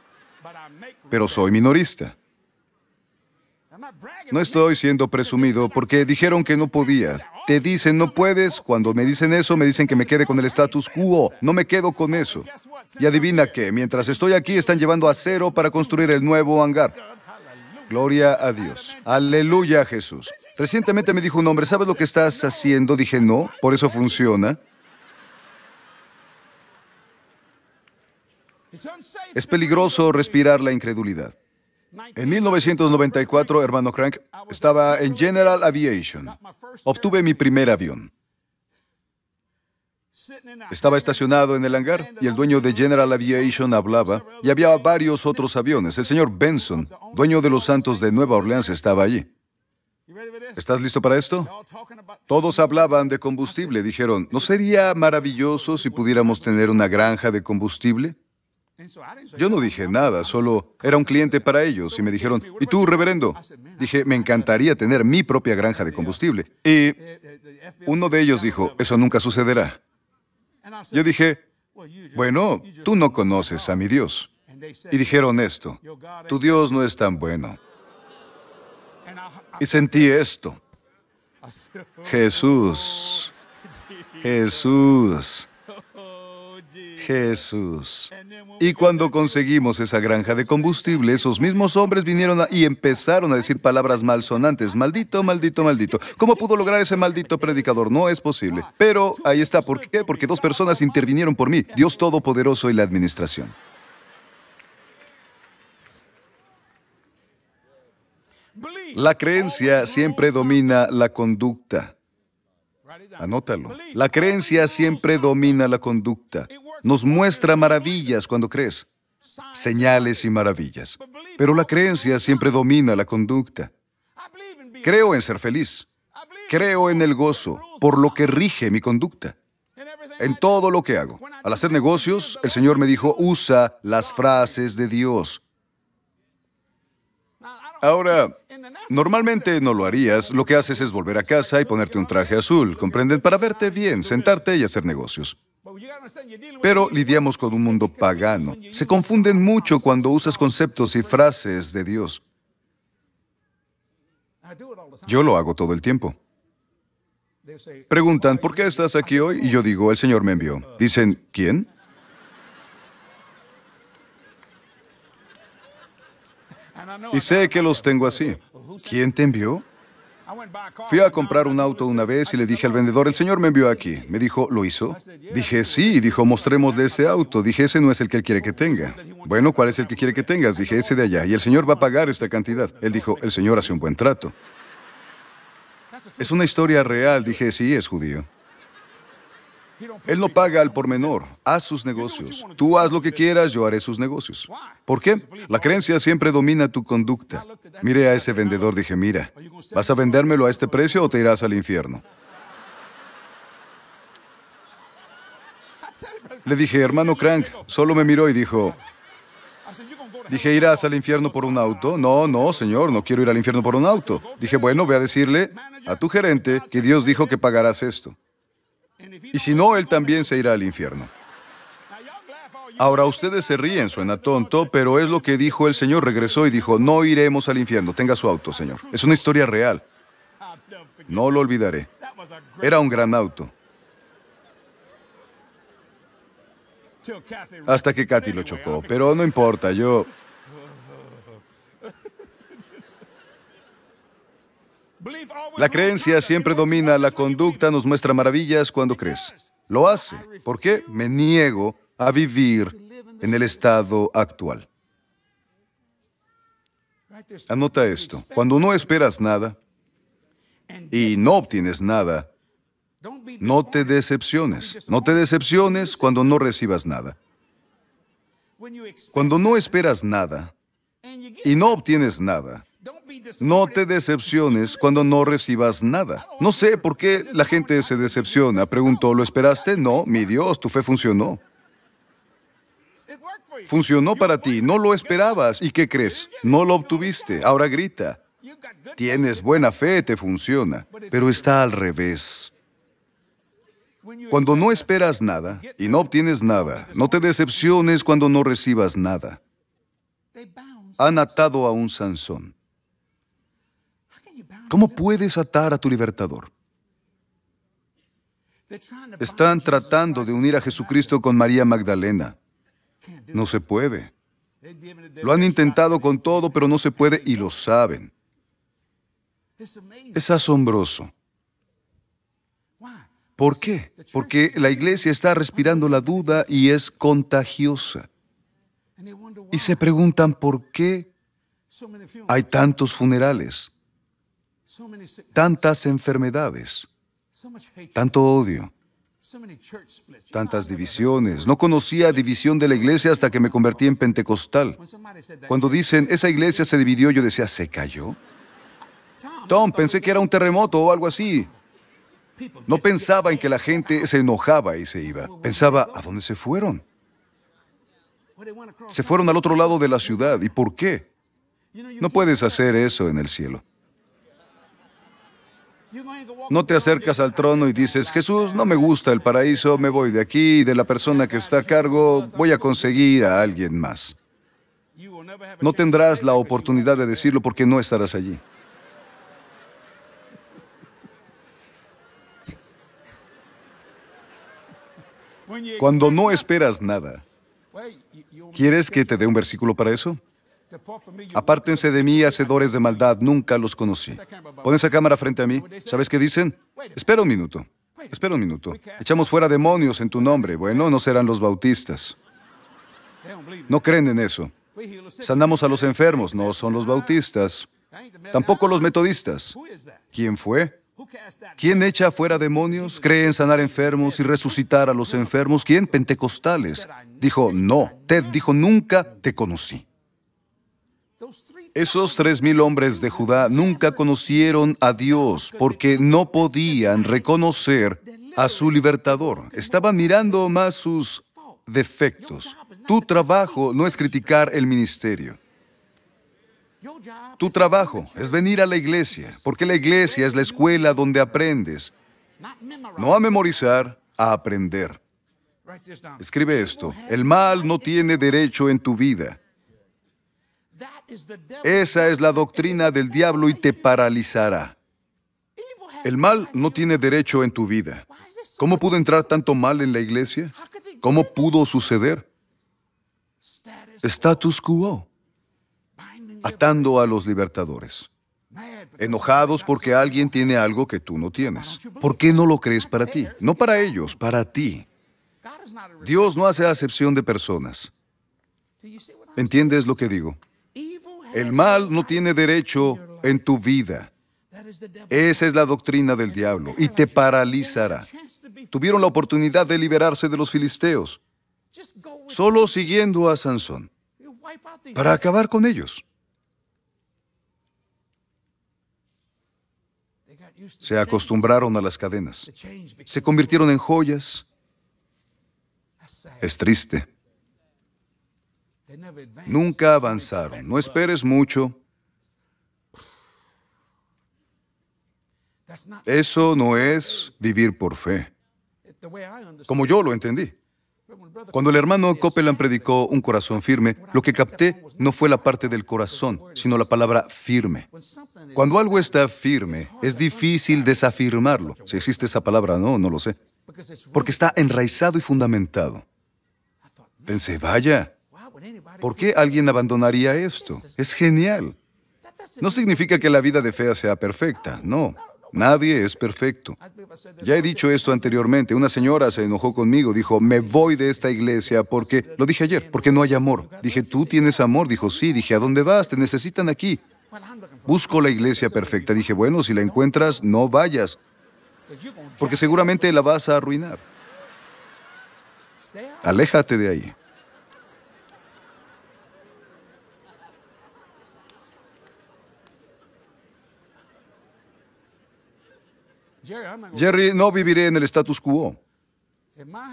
Pero soy minorista. No estoy siendo presumido porque dijeron que no podía. Te dicen no puedes. Cuando me dicen eso, me dicen que me quede con el status quo. No me quedo con eso. Y adivina que mientras estoy aquí están llevando a cero para construir el nuevo hangar. Gloria a Dios. Aleluya, Jesús. Recientemente me dijo un hombre, ¿sabes lo que estás haciendo? Dije, no, por eso funciona. Es peligroso respirar la incredulidad. En 1994, hermano Crank, estaba en General Aviation. Obtuve mi primer avión. Estaba estacionado en el hangar y el dueño de General Aviation hablaba y había varios otros aviones. El señor Benson, dueño de los Santos de Nueva Orleans, estaba allí. ¿Estás listo para esto? Todos hablaban de combustible, dijeron, ¿no sería maravilloso si pudiéramos tener una granja de combustible? Yo no dije nada, solo era un cliente para ellos y me dijeron, ¿y tú, reverendo? Dije, me encantaría tener mi propia granja de combustible. Y uno de ellos dijo, eso nunca sucederá. Yo dije, bueno, tú no conoces a mi Dios. Y dijeron esto, tu Dios no es tan bueno. Y sentí esto. Jesús, Jesús. Jesús. Y cuando conseguimos esa granja de combustible, esos mismos hombres vinieron y empezaron a decir palabras malsonantes, maldito, maldito, maldito. ¿Cómo pudo lograr ese maldito predicador? No es posible. Pero ahí está, ¿por qué? Porque dos personas intervinieron por mí, Dios Todopoderoso y la Administración. La creencia siempre domina la conducta. Anótalo. La creencia siempre domina la conducta nos muestra maravillas cuando crees, señales y maravillas. Pero la creencia siempre domina la conducta. Creo en ser feliz. Creo en el gozo, por lo que rige mi conducta. En todo lo que hago. Al hacer negocios, el Señor me dijo, usa las frases de Dios. Ahora, normalmente no lo harías, lo que haces es volver a casa y ponerte un traje azul, ¿comprenden? Para verte bien, sentarte y hacer negocios. Pero lidiamos con un mundo pagano. Se confunden mucho cuando usas conceptos y frases de Dios. Yo lo hago todo el tiempo. Preguntan, ¿por qué estás aquí hoy? Y yo digo, el Señor me envió. Dicen, ¿quién? Y sé que los tengo así. ¿Quién te envió? Fui a comprar un auto una vez y le dije al vendedor, el señor me envió aquí. Me dijo, ¿lo hizo? Dije, sí. Dijo, mostrémosle ese auto. Dije, ese no es el que él quiere que tenga. Bueno, ¿cuál es el que quiere que tengas? Dije, ese de allá. Y el señor va a pagar esta cantidad. Él dijo, el señor hace un buen trato. Es una historia real. Dije, sí, es judío. Él no paga al por menor. Haz sus negocios. Tú haz lo que quieras, yo haré sus negocios. ¿Por qué? La creencia siempre domina tu conducta. Miré a ese vendedor, dije, mira, ¿vas a vendérmelo a este precio o te irás al infierno? Le dije, hermano Crank, solo me miró y dijo, Dije, ¿irás al infierno por un auto? No, no, señor, no quiero ir al infierno por un auto. Dije, bueno, voy a decirle a tu gerente que Dios dijo que pagarás esto. Y si no, él también se irá al infierno. Ahora ustedes se ríen, suena tonto, pero es lo que dijo el Señor. Regresó y dijo, no iremos al infierno, tenga su auto, Señor. Es una historia real. No lo olvidaré. Era un gran auto. Hasta que Kathy lo chocó, pero no importa, yo... La creencia siempre domina la conducta, nos muestra maravillas cuando crees. Lo hace. ¿Por qué? Me niego a vivir en el estado actual. Anota esto. Cuando no esperas nada y no obtienes nada, no te decepciones. No te decepciones cuando no recibas nada. Cuando no esperas nada y no obtienes nada, no te decepciones cuando no recibas nada. No sé por qué la gente se decepciona. Preguntó, ¿lo esperaste? No, mi Dios, tu fe funcionó. Funcionó para ti, no lo esperabas. ¿Y qué crees? No lo obtuviste. Ahora grita. Tienes buena fe, te funciona. Pero está al revés. Cuando no esperas nada y no obtienes nada, no te decepciones cuando no recibas nada. Han atado a un Sansón. ¿Cómo puedes atar a tu libertador? Están tratando de unir a Jesucristo con María Magdalena. No se puede. Lo han intentado con todo, pero no se puede y lo saben. Es asombroso. ¿Por qué? Porque la iglesia está respirando la duda y es contagiosa. Y se preguntan por qué hay tantos funerales tantas enfermedades, tanto odio, tantas divisiones. No conocía división de la iglesia hasta que me convertí en pentecostal. Cuando dicen, esa iglesia se dividió, yo decía, ¿se cayó? Tom, pensé que era un terremoto o algo así. No pensaba en que la gente se enojaba y se iba. Pensaba, ¿a dónde se fueron? Se fueron al otro lado de la ciudad. ¿Y por qué? No puedes hacer eso en el cielo. No te acercas al trono y dices, Jesús, no me gusta el paraíso, me voy de aquí y de la persona que está a cargo voy a conseguir a alguien más. No tendrás la oportunidad de decirlo porque no estarás allí. Cuando no esperas nada, ¿quieres que te dé un versículo para eso? Apártense de mí, hacedores de maldad, nunca los conocí. Pon esa cámara frente a mí. ¿Sabes qué dicen? Espera un minuto. Espera un minuto. Echamos fuera demonios en tu nombre. Bueno, no serán los bautistas. No creen en eso. Sanamos a los enfermos, no son los bautistas. Tampoco los metodistas. ¿Quién fue? ¿Quién echa fuera demonios? ¿Cree en sanar enfermos y resucitar a los enfermos? ¿Quién? Pentecostales. Dijo, no. Ted dijo, nunca te conocí. Esos tres mil hombres de Judá nunca conocieron a Dios porque no podían reconocer a su libertador. Estaban mirando más sus defectos. Tu trabajo no es criticar el ministerio. Tu trabajo es venir a la iglesia, porque la iglesia es la escuela donde aprendes, no a memorizar, a aprender. Escribe esto, el mal no tiene derecho en tu vida. Esa es la doctrina del diablo y te paralizará. El mal no tiene derecho en tu vida. ¿Cómo pudo entrar tanto mal en la iglesia? ¿Cómo pudo suceder? Status quo, atando a los libertadores. Enojados porque alguien tiene algo que tú no tienes. ¿Por qué no lo crees para ti? No para ellos, para ti. Dios no hace acepción de personas. ¿Entiendes lo que digo? El mal no tiene derecho en tu vida. Esa es la doctrina del diablo y te paralizará. Tuvieron la oportunidad de liberarse de los filisteos, solo siguiendo a Sansón, para acabar con ellos. Se acostumbraron a las cadenas, se convirtieron en joyas. Es triste. Nunca avanzaron. No esperes mucho. Eso no es vivir por fe, como yo lo entendí. Cuando el hermano Copeland predicó un corazón firme, lo que capté no fue la parte del corazón, sino la palabra firme. Cuando algo está firme, es difícil desafirmarlo. Si existe esa palabra, no, no lo sé. Porque está enraizado y fundamentado. Pensé, vaya, ¿Por qué alguien abandonaría esto? Es genial. No significa que la vida de Fea sea perfecta, no. Nadie es perfecto. Ya he dicho esto anteriormente. Una señora se enojó conmigo, dijo, me voy de esta iglesia porque, lo dije ayer, porque no hay amor. Dije, tú tienes amor. Dijo, sí. Dije, ¿a dónde vas? Te necesitan aquí. Busco la iglesia perfecta. Dije, bueno, si la encuentras, no vayas, porque seguramente la vas a arruinar. Aléjate de ahí. Jerry, no viviré en el status quo.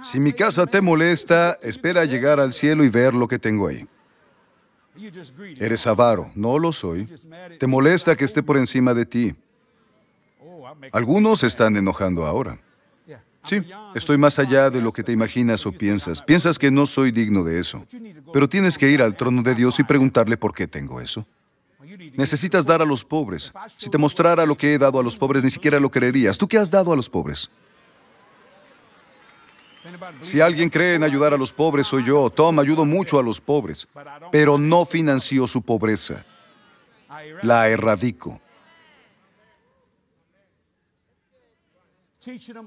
Si mi casa te molesta, espera llegar al cielo y ver lo que tengo ahí. Eres avaro, no lo soy. Te molesta que esté por encima de ti. Oh, Algunos están enojando ahora. Sí, estoy más allá de lo que te imaginas o piensas. Piensas que no soy digno de eso. Pero tienes que ir al trono de Dios y preguntarle por qué tengo eso. Necesitas dar a los pobres. Si te mostrara lo que he dado a los pobres, ni siquiera lo creerías. ¿Tú qué has dado a los pobres? Si alguien cree en ayudar a los pobres, soy yo. Tom, ayudo mucho a los pobres, pero no financio su pobreza. La erradico.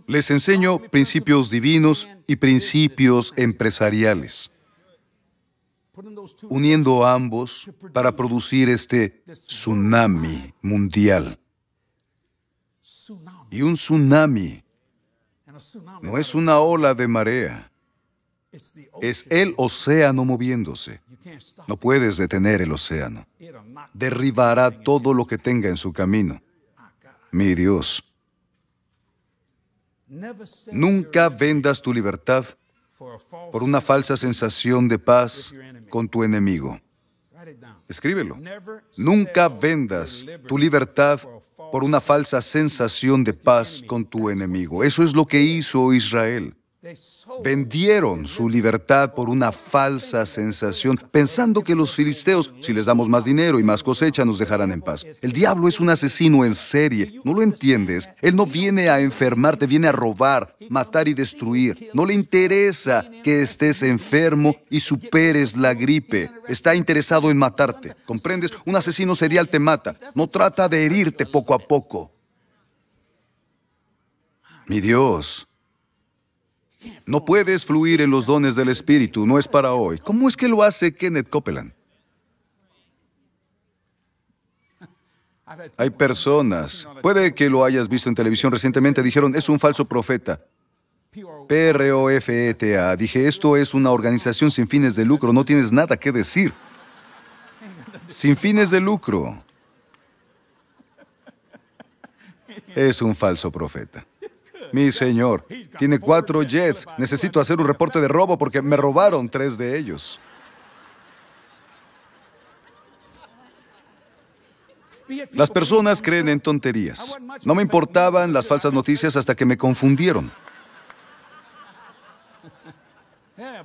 Les enseño principios divinos y principios empresariales uniendo ambos para producir este tsunami mundial. Y un tsunami no es una ola de marea, es el océano moviéndose. No puedes detener el océano. Derribará todo lo que tenga en su camino. Ah, Mi Dios. Nunca vendas tu libertad por una falsa sensación de paz con tu enemigo. Escríbelo. Nunca vendas tu libertad por una falsa sensación de paz con tu enemigo. Eso es lo que hizo Israel. Vendieron su libertad por una falsa sensación, pensando que los filisteos, si les damos más dinero y más cosecha, nos dejarán en paz. El diablo es un asesino en serie, ¿no lo entiendes? Él no viene a enfermarte, viene a robar, matar y destruir. No le interesa que estés enfermo y superes la gripe. Está interesado en matarte, ¿comprendes? Un asesino serial te mata, no trata de herirte poco a poco. Mi Dios. No puedes fluir en los dones del Espíritu, no es para hoy. ¿Cómo es que lo hace Kenneth Copeland? Hay personas, puede que lo hayas visto en televisión recientemente, dijeron, es un falso profeta. P-R-O-F-E-T-A. dije, esto es una organización sin fines de lucro, no tienes nada que decir. Sin fines de lucro. Es un falso profeta. Mi señor, tiene cuatro jets. Necesito hacer un reporte de robo porque me robaron tres de ellos. Las personas creen en tonterías. No me importaban las falsas noticias hasta que me confundieron.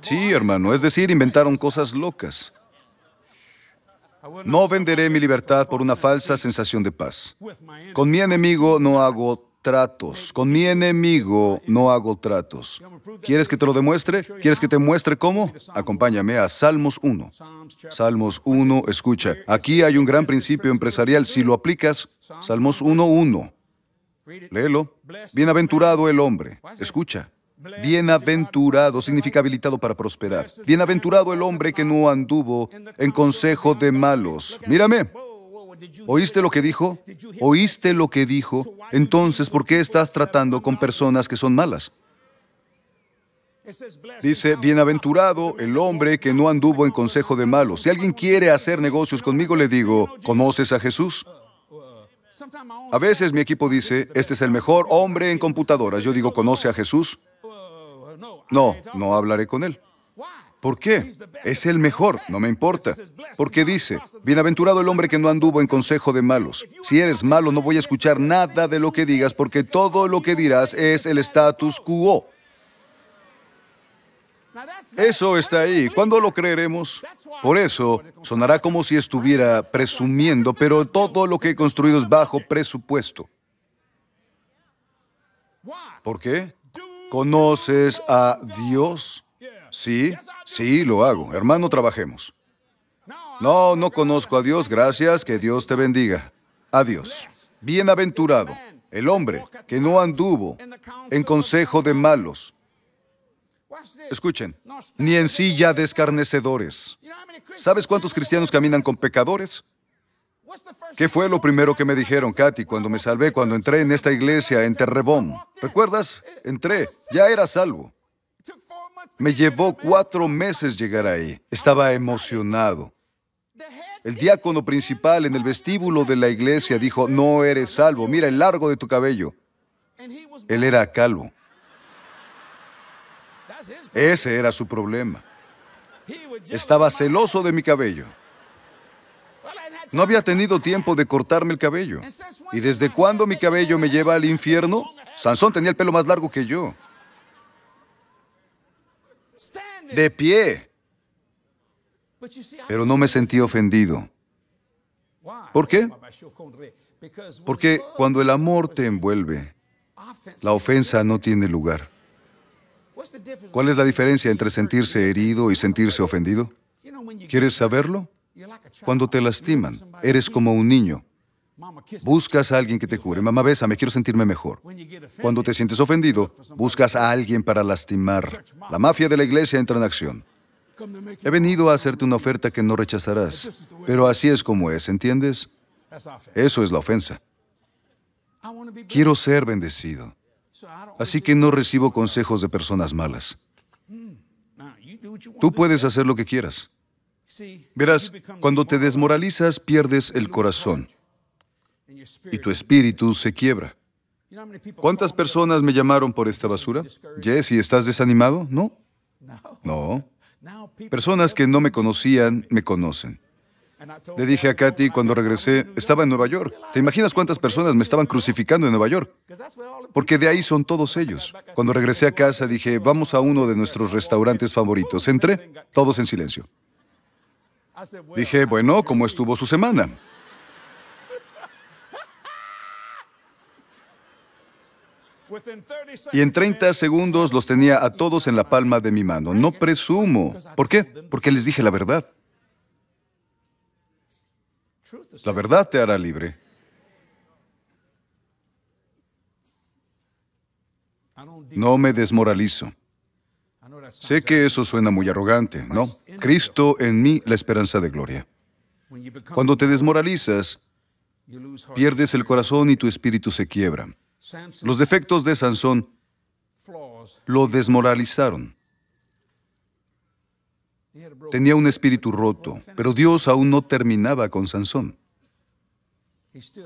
Sí, hermano, es decir, inventaron cosas locas. No venderé mi libertad por una falsa sensación de paz. Con mi enemigo no hago tratos. Con mi enemigo no hago tratos. ¿Quieres que te lo demuestre? ¿Quieres que te muestre cómo? Acompáñame a Salmos 1. Salmos 1, escucha. Aquí hay un gran principio empresarial. Si lo aplicas, Salmos 1. Léelo. Bienaventurado el hombre. Escucha. Bienaventurado significa habilitado para prosperar. Bienaventurado el hombre que no anduvo en consejo de malos. Mírame, ¿Oíste lo que dijo? ¿Oíste lo que dijo? Entonces, ¿por qué estás tratando con personas que son malas? Dice, bienaventurado el hombre que no anduvo en consejo de malos. Si alguien quiere hacer negocios conmigo, le digo, ¿conoces a Jesús? A veces mi equipo dice, este es el mejor hombre en computadoras. Yo digo, ¿conoce a Jesús? No, no hablaré con él. ¿Por qué? Es el mejor, no me importa. Porque dice, bienaventurado el hombre que no anduvo en consejo de malos. Si eres malo no voy a escuchar nada de lo que digas porque todo lo que dirás es el status quo. Eso está ahí. ¿Cuándo lo creeremos? Por eso, sonará como si estuviera presumiendo, pero todo lo que he construido es bajo presupuesto. ¿Por qué? ¿Conoces a Dios? Sí, sí, lo hago. Hermano, trabajemos. No, no conozco a Dios, gracias, que Dios te bendiga. Adiós. Bienaventurado, el hombre que no anduvo en consejo de malos. Escuchen, ni en silla de escarnecedores. ¿Sabes cuántos cristianos caminan con pecadores? ¿Qué fue lo primero que me dijeron, Katy, cuando me salvé, cuando entré en esta iglesia en Terrebón? ¿Recuerdas? Entré, ya era salvo. Me llevó cuatro meses llegar ahí. Estaba emocionado. El diácono principal en el vestíbulo de la iglesia dijo, no eres salvo, mira el largo de tu cabello. Él era calvo. Ese era su problema. Estaba celoso de mi cabello. No había tenido tiempo de cortarme el cabello. ¿Y desde cuándo mi cabello me lleva al infierno? Sansón tenía el pelo más largo que yo de pie. Pero no me sentí ofendido. ¿Por qué? Porque cuando el amor te envuelve, la ofensa no tiene lugar. ¿Cuál es la diferencia entre sentirse herido y sentirse ofendido? ¿Quieres saberlo? Cuando te lastiman, eres como un niño. Buscas a alguien que te cure. Mamá, Me quiero sentirme mejor. Cuando te sientes ofendido, buscas a alguien para lastimar. La mafia de la iglesia entra en acción. He venido a hacerte una oferta que no rechazarás, pero así es como es, ¿entiendes? Eso es la ofensa. Quiero ser bendecido, así que no recibo consejos de personas malas. Mm, Tú puedes hacer lo que quieras. Verás, cuando te desmoralizas pierdes el corazón y tu espíritu se quiebra. ¿Cuántas personas me llamaron por esta basura? Jesse, ¿estás desanimado? No. No. Personas que no me conocían me conocen. Le dije a Katy cuando regresé, estaba en Nueva York. ¿Te imaginas cuántas personas me estaban crucificando en Nueva York? Porque de ahí son todos ellos. Cuando regresé a casa dije, vamos a uno de nuestros restaurantes favoritos. Entré, todos en silencio. Dije, bueno, ¿cómo estuvo su semana? Y en 30 segundos los tenía a todos en la palma de mi mano. No presumo. ¿Por qué? Porque les dije la verdad. La verdad te hará libre. No me desmoralizo. Sé que eso suena muy arrogante, ¿no? Cristo en mí, la esperanza de gloria. Cuando te desmoralizas, pierdes el corazón y tu espíritu se quiebra. Los defectos de Sansón lo desmoralizaron. Tenía un espíritu roto, pero Dios aún no terminaba con Sansón.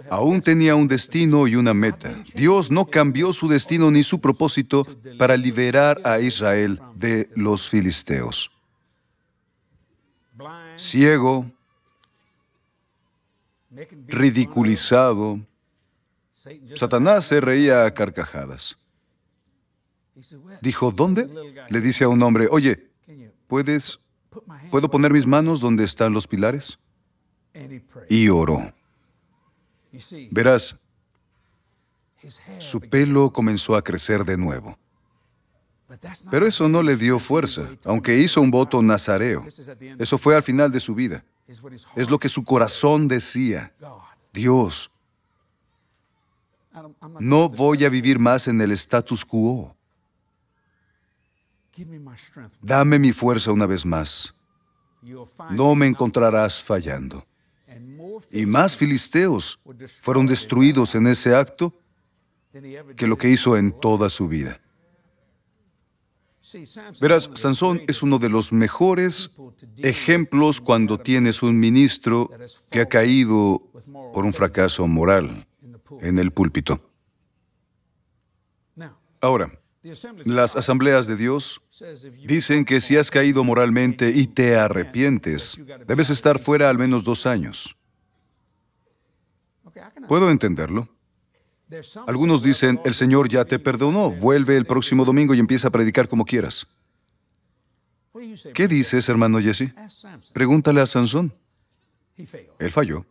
Aún tenía un destino y una meta. Dios no cambió su destino ni su propósito para liberar a Israel de los filisteos. Ciego, ridiculizado, Satanás se reía a carcajadas. Dijo, ¿dónde? Le dice a un hombre, oye, ¿puedes, ¿puedo poner mis manos donde están los pilares? Y oró. Verás, su pelo comenzó a crecer de nuevo. Pero eso no le dio fuerza, aunque hizo un voto nazareo. Eso fue al final de su vida. Es lo que su corazón decía. Dios, no voy a vivir más en el status quo. Dame mi fuerza una vez más. No me encontrarás fallando. Y más filisteos fueron destruidos en ese acto que lo que hizo en toda su vida. Verás, Sansón es uno de los mejores ejemplos cuando tienes un ministro que ha caído por un fracaso moral en el púlpito. Ahora, las asambleas de Dios dicen que si has caído moralmente y te arrepientes, debes estar fuera al menos dos años. ¿Puedo entenderlo? Algunos dicen, el Señor ya te perdonó, vuelve el próximo domingo y empieza a predicar como quieras. ¿Qué dices, hermano Jesse? Pregúntale a Sansón. Él falló.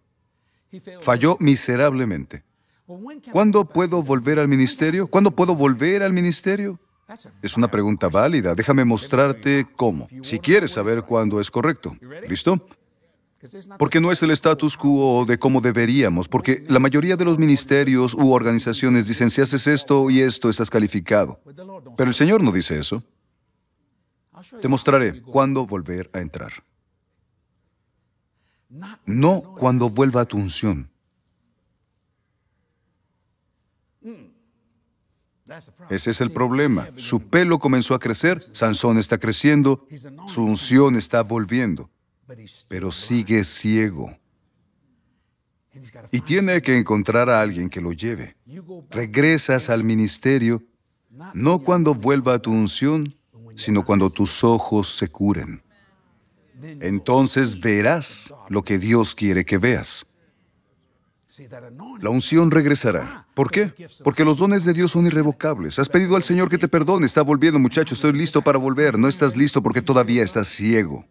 Falló miserablemente. ¿Cuándo puedo volver al ministerio? ¿Cuándo puedo volver al ministerio? Es una pregunta válida. Déjame mostrarte cómo, si quieres saber cuándo es correcto. ¿Listo? Porque no es el status quo de cómo deberíamos, porque la mayoría de los ministerios u organizaciones dicen si haces esto y esto estás calificado. Pero el Señor no dice eso. Te mostraré cuándo volver a entrar. No cuando vuelva a tu unción, Ese es el problema. Su pelo comenzó a crecer, Sansón está creciendo, su unción está volviendo, pero sigue ciego. Y tiene que encontrar a alguien que lo lleve. Regresas al ministerio, no cuando vuelva a tu unción, sino cuando tus ojos se curen. Entonces verás lo que Dios quiere que veas. La unción regresará. Ah, ¿Por qué? Porque los dones de Dios son irrevocables. Has pedido al Señor que te perdone. Está volviendo, muchacho. Estoy listo para volver. No estás listo porque todavía estás ciego.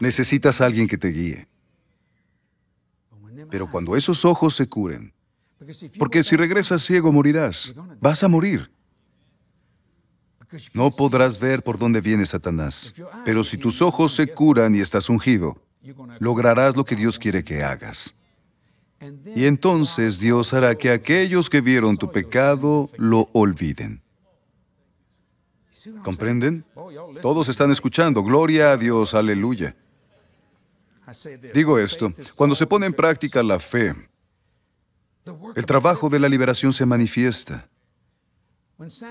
Necesitas a alguien que te guíe. Pero cuando esos ojos se curen, porque si regresas ciego morirás, vas a morir. No podrás ver por dónde viene Satanás. Pero si tus ojos se curan y estás ungido, lograrás lo que Dios quiere que hagas. Y entonces Dios hará que aquellos que vieron tu pecado lo olviden. ¿Comprenden? Todos están escuchando. Gloria a Dios, aleluya. Digo esto, cuando se pone en práctica la fe, el trabajo de la liberación se manifiesta.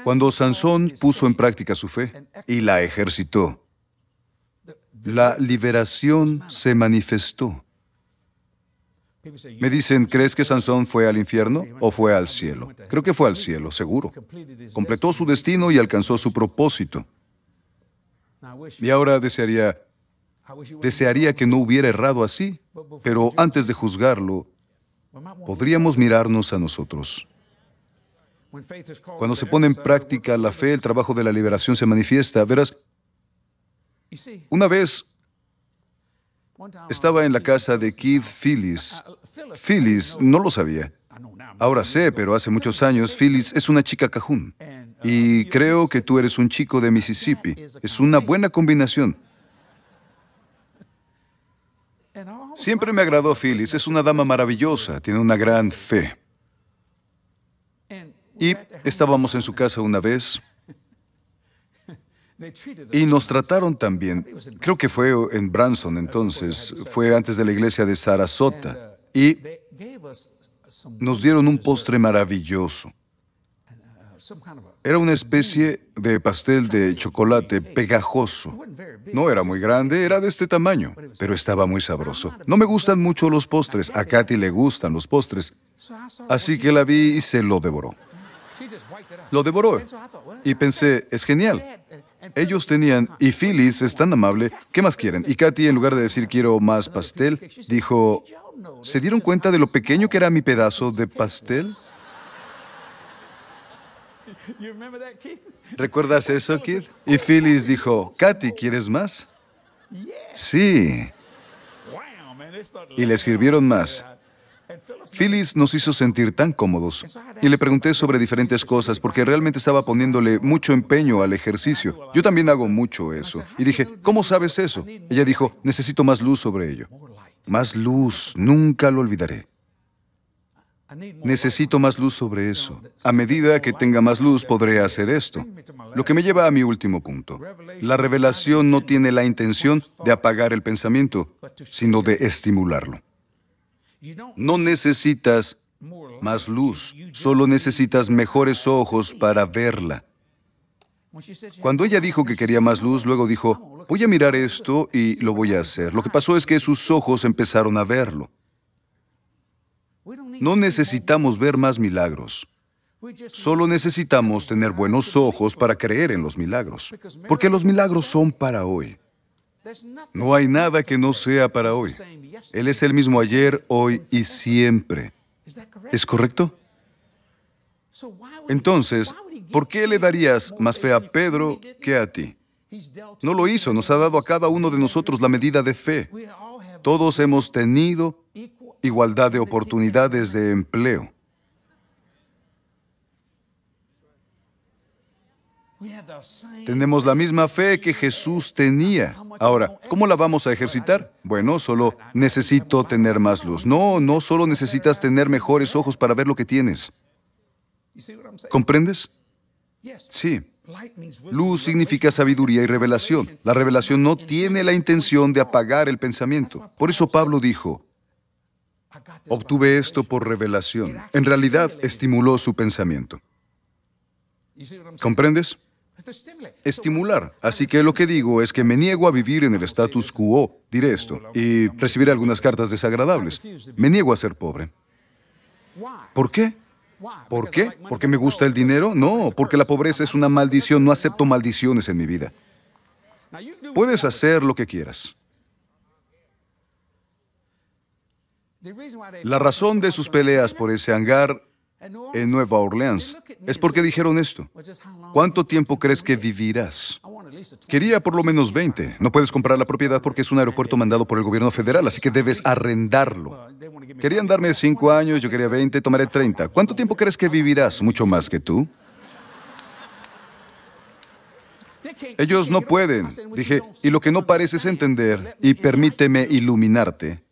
Cuando Sansón puso en práctica su fe y la ejercitó, la liberación se manifestó. Me dicen, ¿crees que Sansón fue al infierno o fue al cielo? Creo que fue al cielo, seguro. Completó su destino y alcanzó su propósito. Y ahora desearía, desearía que no hubiera errado así, pero antes de juzgarlo, podríamos mirarnos a nosotros. Cuando se pone en práctica la fe, el trabajo de la liberación se manifiesta. Verás, una vez estaba en la casa de Keith Phyllis. Phyllis no lo sabía. Ahora sé, pero hace muchos años Phyllis es una chica cajún. Y creo que tú eres un chico de Mississippi. Es una buena combinación. Siempre me agradó Phyllis. Es una dama maravillosa. Tiene una gran fe. Y estábamos en su casa una vez y nos trataron también, creo que fue en Branson entonces, fue antes de la iglesia de Sarasota, y nos dieron un postre maravilloso. Era una especie de pastel de chocolate pegajoso. No era muy grande, era de este tamaño, pero estaba muy sabroso. No me gustan mucho los postres, a Katy le gustan los postres, así que la vi y se lo devoró. Lo devoró y pensé, es genial. Ellos tenían, y Phyllis es tan amable, ¿qué más quieren? Y Katy, en lugar de decir quiero más pastel, dijo, ¿se dieron cuenta de lo pequeño que era mi pedazo de pastel? ¿Recuerdas eso, Kid? Y Phyllis dijo, Katy, ¿quieres más? Sí. Y le sirvieron más. Phyllis nos hizo sentir tan cómodos y le pregunté sobre diferentes cosas porque realmente estaba poniéndole mucho empeño al ejercicio. Yo también hago mucho eso. Y dije, ¿cómo sabes eso? Ella dijo, necesito más luz sobre ello. Más luz, nunca lo olvidaré. Necesito más luz sobre eso. A medida que tenga más luz podré hacer esto. Lo que me lleva a mi último punto. La revelación no tiene la intención de apagar el pensamiento, sino de estimularlo. No necesitas más luz, solo necesitas mejores ojos para verla. Cuando ella dijo que quería más luz, luego dijo, voy a mirar esto y lo voy a hacer. Lo que pasó es que sus ojos empezaron a verlo. No necesitamos ver más milagros. Solo necesitamos tener buenos ojos para creer en los milagros, porque los milagros son para hoy. No hay nada que no sea para hoy. Él es el mismo ayer, hoy y siempre. ¿Es correcto? Entonces, ¿por qué le darías más fe a Pedro que a ti? No lo hizo, nos ha dado a cada uno de nosotros la medida de fe. Todos hemos tenido igualdad de oportunidades de empleo. Tenemos la misma fe que Jesús tenía. Ahora, ¿cómo la vamos a ejercitar? Bueno, solo necesito tener más luz. No, no solo necesitas tener mejores ojos para ver lo que tienes. ¿Comprendes? Sí. Luz significa sabiduría y revelación. La revelación no tiene la intención de apagar el pensamiento. Por eso Pablo dijo, obtuve esto por revelación. En realidad estimuló su pensamiento. ¿Comprendes? estimular. Así que lo que digo es que me niego a vivir en el status quo, diré esto, y recibiré algunas cartas desagradables. Me niego a ser pobre. ¿Por qué? ¿Por qué? ¿Porque me gusta el dinero? No, porque la pobreza es una maldición. No acepto maldiciones en mi vida. Puedes hacer lo que quieras. La razón de sus peleas por ese hangar en Nueva Orleans es porque dijeron esto. ¿Cuánto tiempo crees que vivirás? Quería por lo menos 20. No puedes comprar la propiedad porque es un aeropuerto mandado por el gobierno federal, así que debes arrendarlo. Querían darme 5 años, yo quería 20, tomaré 30. ¿Cuánto tiempo crees que vivirás? ¿Mucho más que tú? Ellos no pueden. Dije, y lo que no pareces entender, y permíteme iluminarte,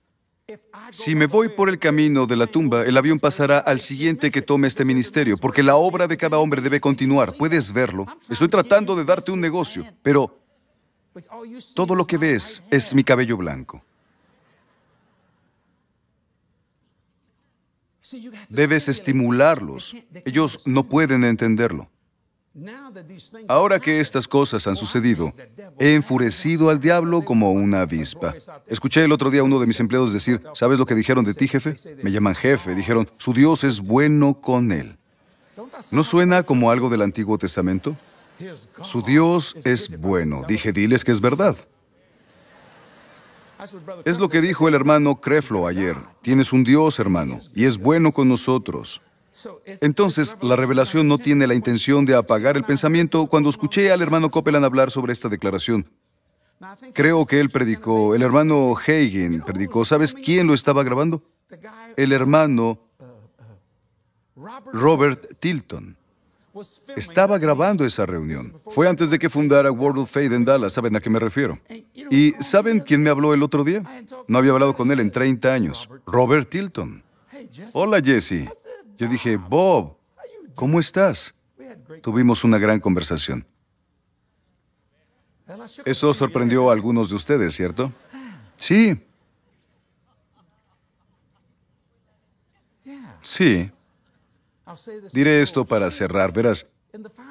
si me voy por el camino de la tumba, el avión pasará al siguiente que tome este ministerio, porque la obra de cada hombre debe continuar. Puedes verlo. Estoy tratando de darte un negocio, pero todo lo que ves es mi cabello blanco. Debes estimularlos. Ellos no pueden entenderlo. Ahora que estas cosas han sucedido, he enfurecido al diablo como una avispa. Escuché el otro día a uno de mis empleados decir, ¿sabes lo que dijeron de ti, jefe? Me llaman jefe, dijeron, su Dios es bueno con él. ¿No suena como algo del Antiguo Testamento? Su Dios es bueno. Dije, diles que es verdad. Es lo que dijo el hermano Creflo ayer. Tienes un Dios, hermano, y es bueno con nosotros. Entonces, la revelación no tiene la intención de apagar el pensamiento. Cuando escuché al hermano Copeland hablar sobre esta declaración, creo que él predicó, el hermano Hagen predicó, ¿sabes quién lo estaba grabando? El hermano Robert Tilton. Estaba grabando esa reunión. Fue antes de que fundara World of Faith en Dallas, ¿saben a qué me refiero? ¿Y saben quién me habló el otro día? No había hablado con él en 30 años. Robert Tilton. Hola Jesse, yo dije, Bob, ¿cómo estás? Tuvimos una gran conversación. Eso sorprendió a algunos de ustedes, ¿cierto? Sí. Sí. Diré esto para cerrar. Verás,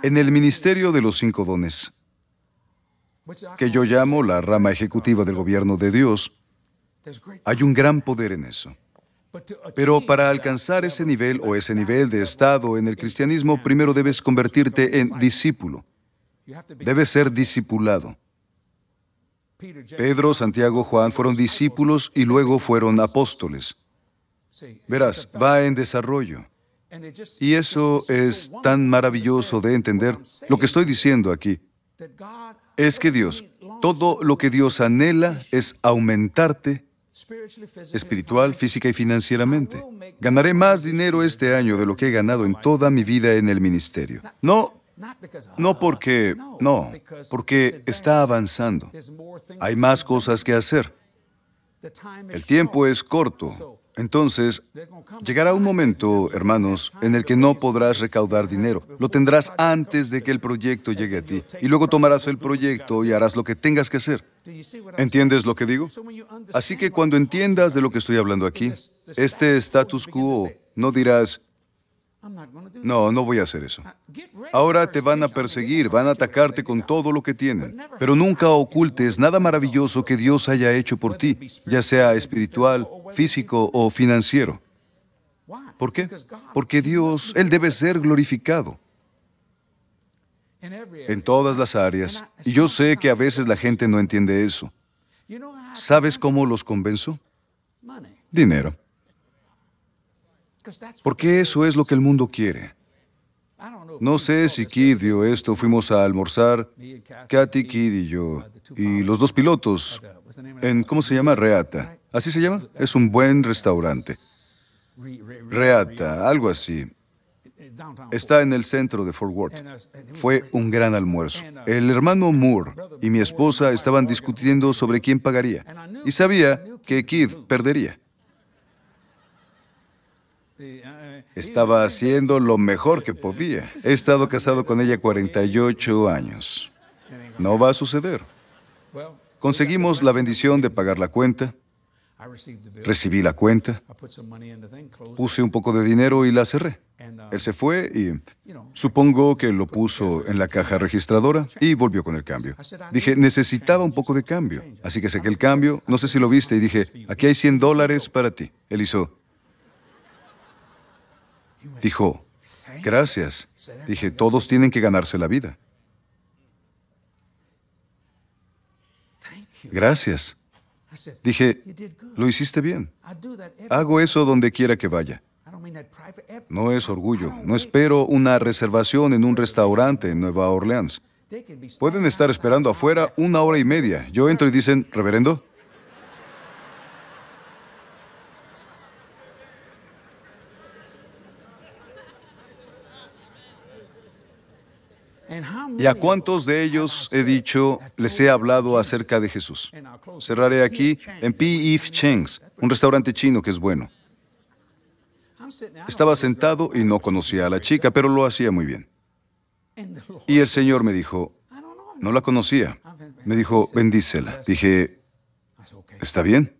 en el Ministerio de los Cinco Dones, que yo llamo la rama ejecutiva del gobierno de Dios, hay un gran poder en eso. Pero para alcanzar ese nivel o ese nivel de estado en el cristianismo, primero debes convertirte en discípulo. Debes ser discipulado. Pedro, Santiago, Juan fueron discípulos y luego fueron apóstoles. Verás, va en desarrollo. Y eso es tan maravilloso de entender. Lo que estoy diciendo aquí es que Dios, todo lo que Dios anhela es aumentarte espiritual, física y financieramente. Ganaré más dinero este año de lo que he ganado en toda mi vida en el ministerio. No, no porque, no, porque está avanzando. Hay más cosas que hacer. El tiempo es corto, entonces, llegará un momento, hermanos, en el que no podrás recaudar dinero. Lo tendrás antes de que el proyecto llegue a ti. Y luego tomarás el proyecto y harás lo que tengas que hacer. ¿Entiendes lo que digo? Así que cuando entiendas de lo que estoy hablando aquí, este status quo, no dirás, no, no voy a hacer eso. Ahora te van a perseguir, van a atacarte con todo lo que tienen, pero nunca ocultes nada maravilloso que Dios haya hecho por ti, ya sea espiritual, físico o financiero. ¿Por qué? Porque Dios, Él debe ser glorificado en todas las áreas. Y yo sé que a veces la gente no entiende eso. ¿Sabes cómo los convenzo? Dinero. Porque eso es lo que el mundo quiere. No sé si Kid vio esto, fuimos a almorzar, Katy, Kid y yo, y los dos pilotos, en, ¿cómo se llama? Reata. ¿Así se llama? Es un buen restaurante. Reata, algo así. Está en el centro de Fort Worth. Uh, Fue un gran almuerzo. Uh, el hermano Moore y mi esposa estaban discutiendo sobre quién pagaría. Y sabía que Kid perdería. Estaba haciendo lo mejor que podía. He estado casado con ella 48 años. No va a suceder. Conseguimos la bendición de pagar la cuenta. Recibí la cuenta, puse un poco de dinero y la cerré. Él se fue y supongo que lo puso en la caja registradora y volvió con el cambio. Dije, necesitaba un poco de cambio, así que saqué el cambio, no sé si lo viste, y dije, aquí hay 100 dólares para ti. Él hizo, Dijo, gracias. Dije, todos tienen que ganarse la vida. Gracias. Dije, lo hiciste bien. Hago eso donde quiera que vaya. No es orgullo. No espero una reservación en un restaurante en Nueva Orleans. Pueden estar esperando afuera una hora y media. Yo entro y dicen, reverendo, ¿Y a cuántos de ellos he dicho, les he hablado acerca de Jesús? Cerraré aquí en P. If Cheng's, un restaurante chino que es bueno. Estaba sentado y no conocía a la chica, pero lo hacía muy bien. Y el Señor me dijo, no la conocía. Me dijo, bendícela. Dije, ¿está bien?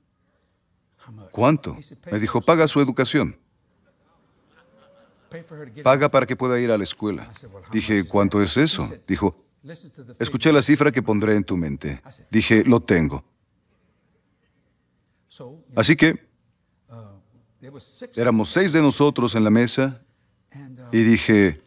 ¿Cuánto? Me dijo, paga su educación. Paga para que pueda ir a la escuela. Dije, ¿cuánto es eso? Dijo, escuché la cifra que pondré en tu mente. Dije, lo tengo. Así que uh, éramos seis de nosotros en la mesa uh, y dije,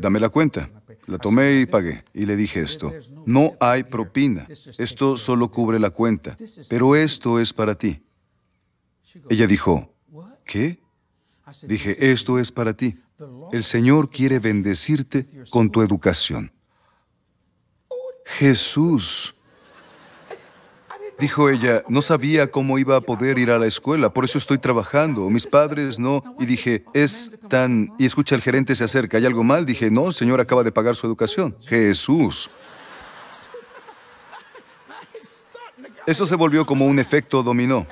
dame la cuenta. La tomé y pagué. Y le dije esto, no hay propina, esto solo cubre la cuenta, pero esto es para ti. Ella dijo, ¿qué? Dije, esto es para ti. El Señor quiere bendecirte con tu educación. Jesús. Dijo ella, no sabía cómo iba a poder ir a la escuela, por eso estoy trabajando, mis padres no. Y dije, es tan... Y escucha, el gerente se acerca, ¿hay algo mal? Dije, no, el señor acaba de pagar su educación. Jesús. Eso se volvió como un efecto dominó.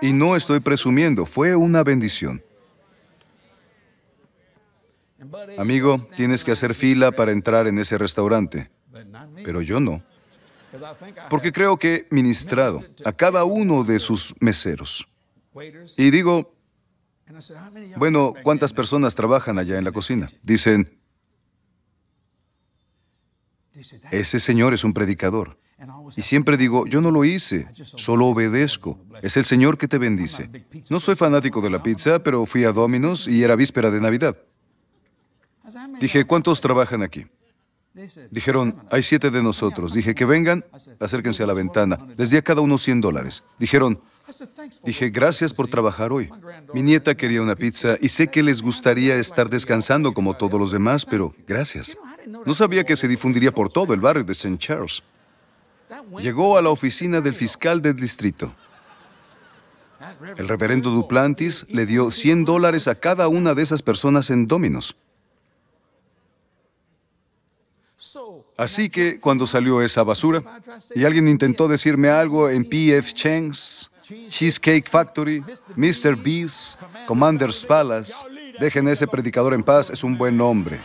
Y no estoy presumiendo, fue una bendición. Amigo, tienes que hacer fila para entrar en ese restaurante, pero yo no, porque creo que he ministrado a cada uno de sus meseros. Y digo, bueno, ¿cuántas personas trabajan allá en la cocina? Dicen, ese señor es un predicador. Y siempre digo, yo no lo hice, solo obedezco. Es el Señor que te bendice. No soy fanático de la pizza, pero fui a Domino's y era víspera de Navidad. Dije, ¿cuántos trabajan aquí? Dijeron, hay siete de nosotros. Dije, que vengan, acérquense a la ventana. Les di a cada uno 100 dólares. Dijeron, dije, gracias por trabajar hoy. Mi nieta quería una pizza y sé que les gustaría estar descansando como todos los demás, pero gracias. No sabía que se difundiría por todo el barrio de St. Charles. Llegó a la oficina del fiscal del distrito. El reverendo Duplantis le dio 100 dólares a cada una de esas personas en Dominos. Así que cuando salió esa basura y alguien intentó decirme algo en P.F. Chang's, Cheesecake Factory, Mr. Beast, Commander's Palace, dejen ese predicador en paz, es un buen hombre.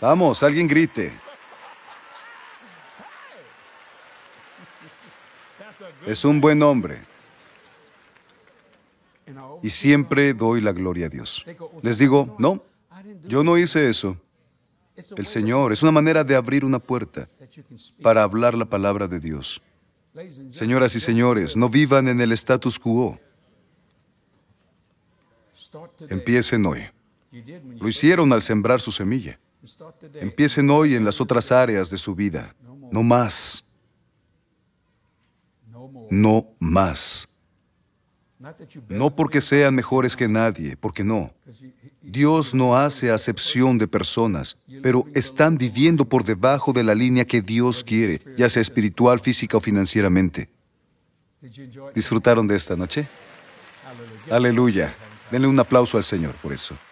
Vamos, alguien grite. Es un buen hombre. Y siempre doy la gloria a Dios. Les digo, no, yo no hice eso el Señor. Es una manera de abrir una puerta para hablar la palabra de Dios. Señoras y señores, no vivan en el status quo. Empiecen hoy. Lo hicieron al sembrar su semilla. Empiecen hoy en las otras áreas de su vida. No más. No más. No porque sean mejores que nadie, porque no. Dios no hace acepción de personas, pero están viviendo por debajo de la línea que Dios quiere, ya sea espiritual, física o financieramente. ¿Disfrutaron de esta noche? Aleluya. Denle un aplauso al Señor por eso.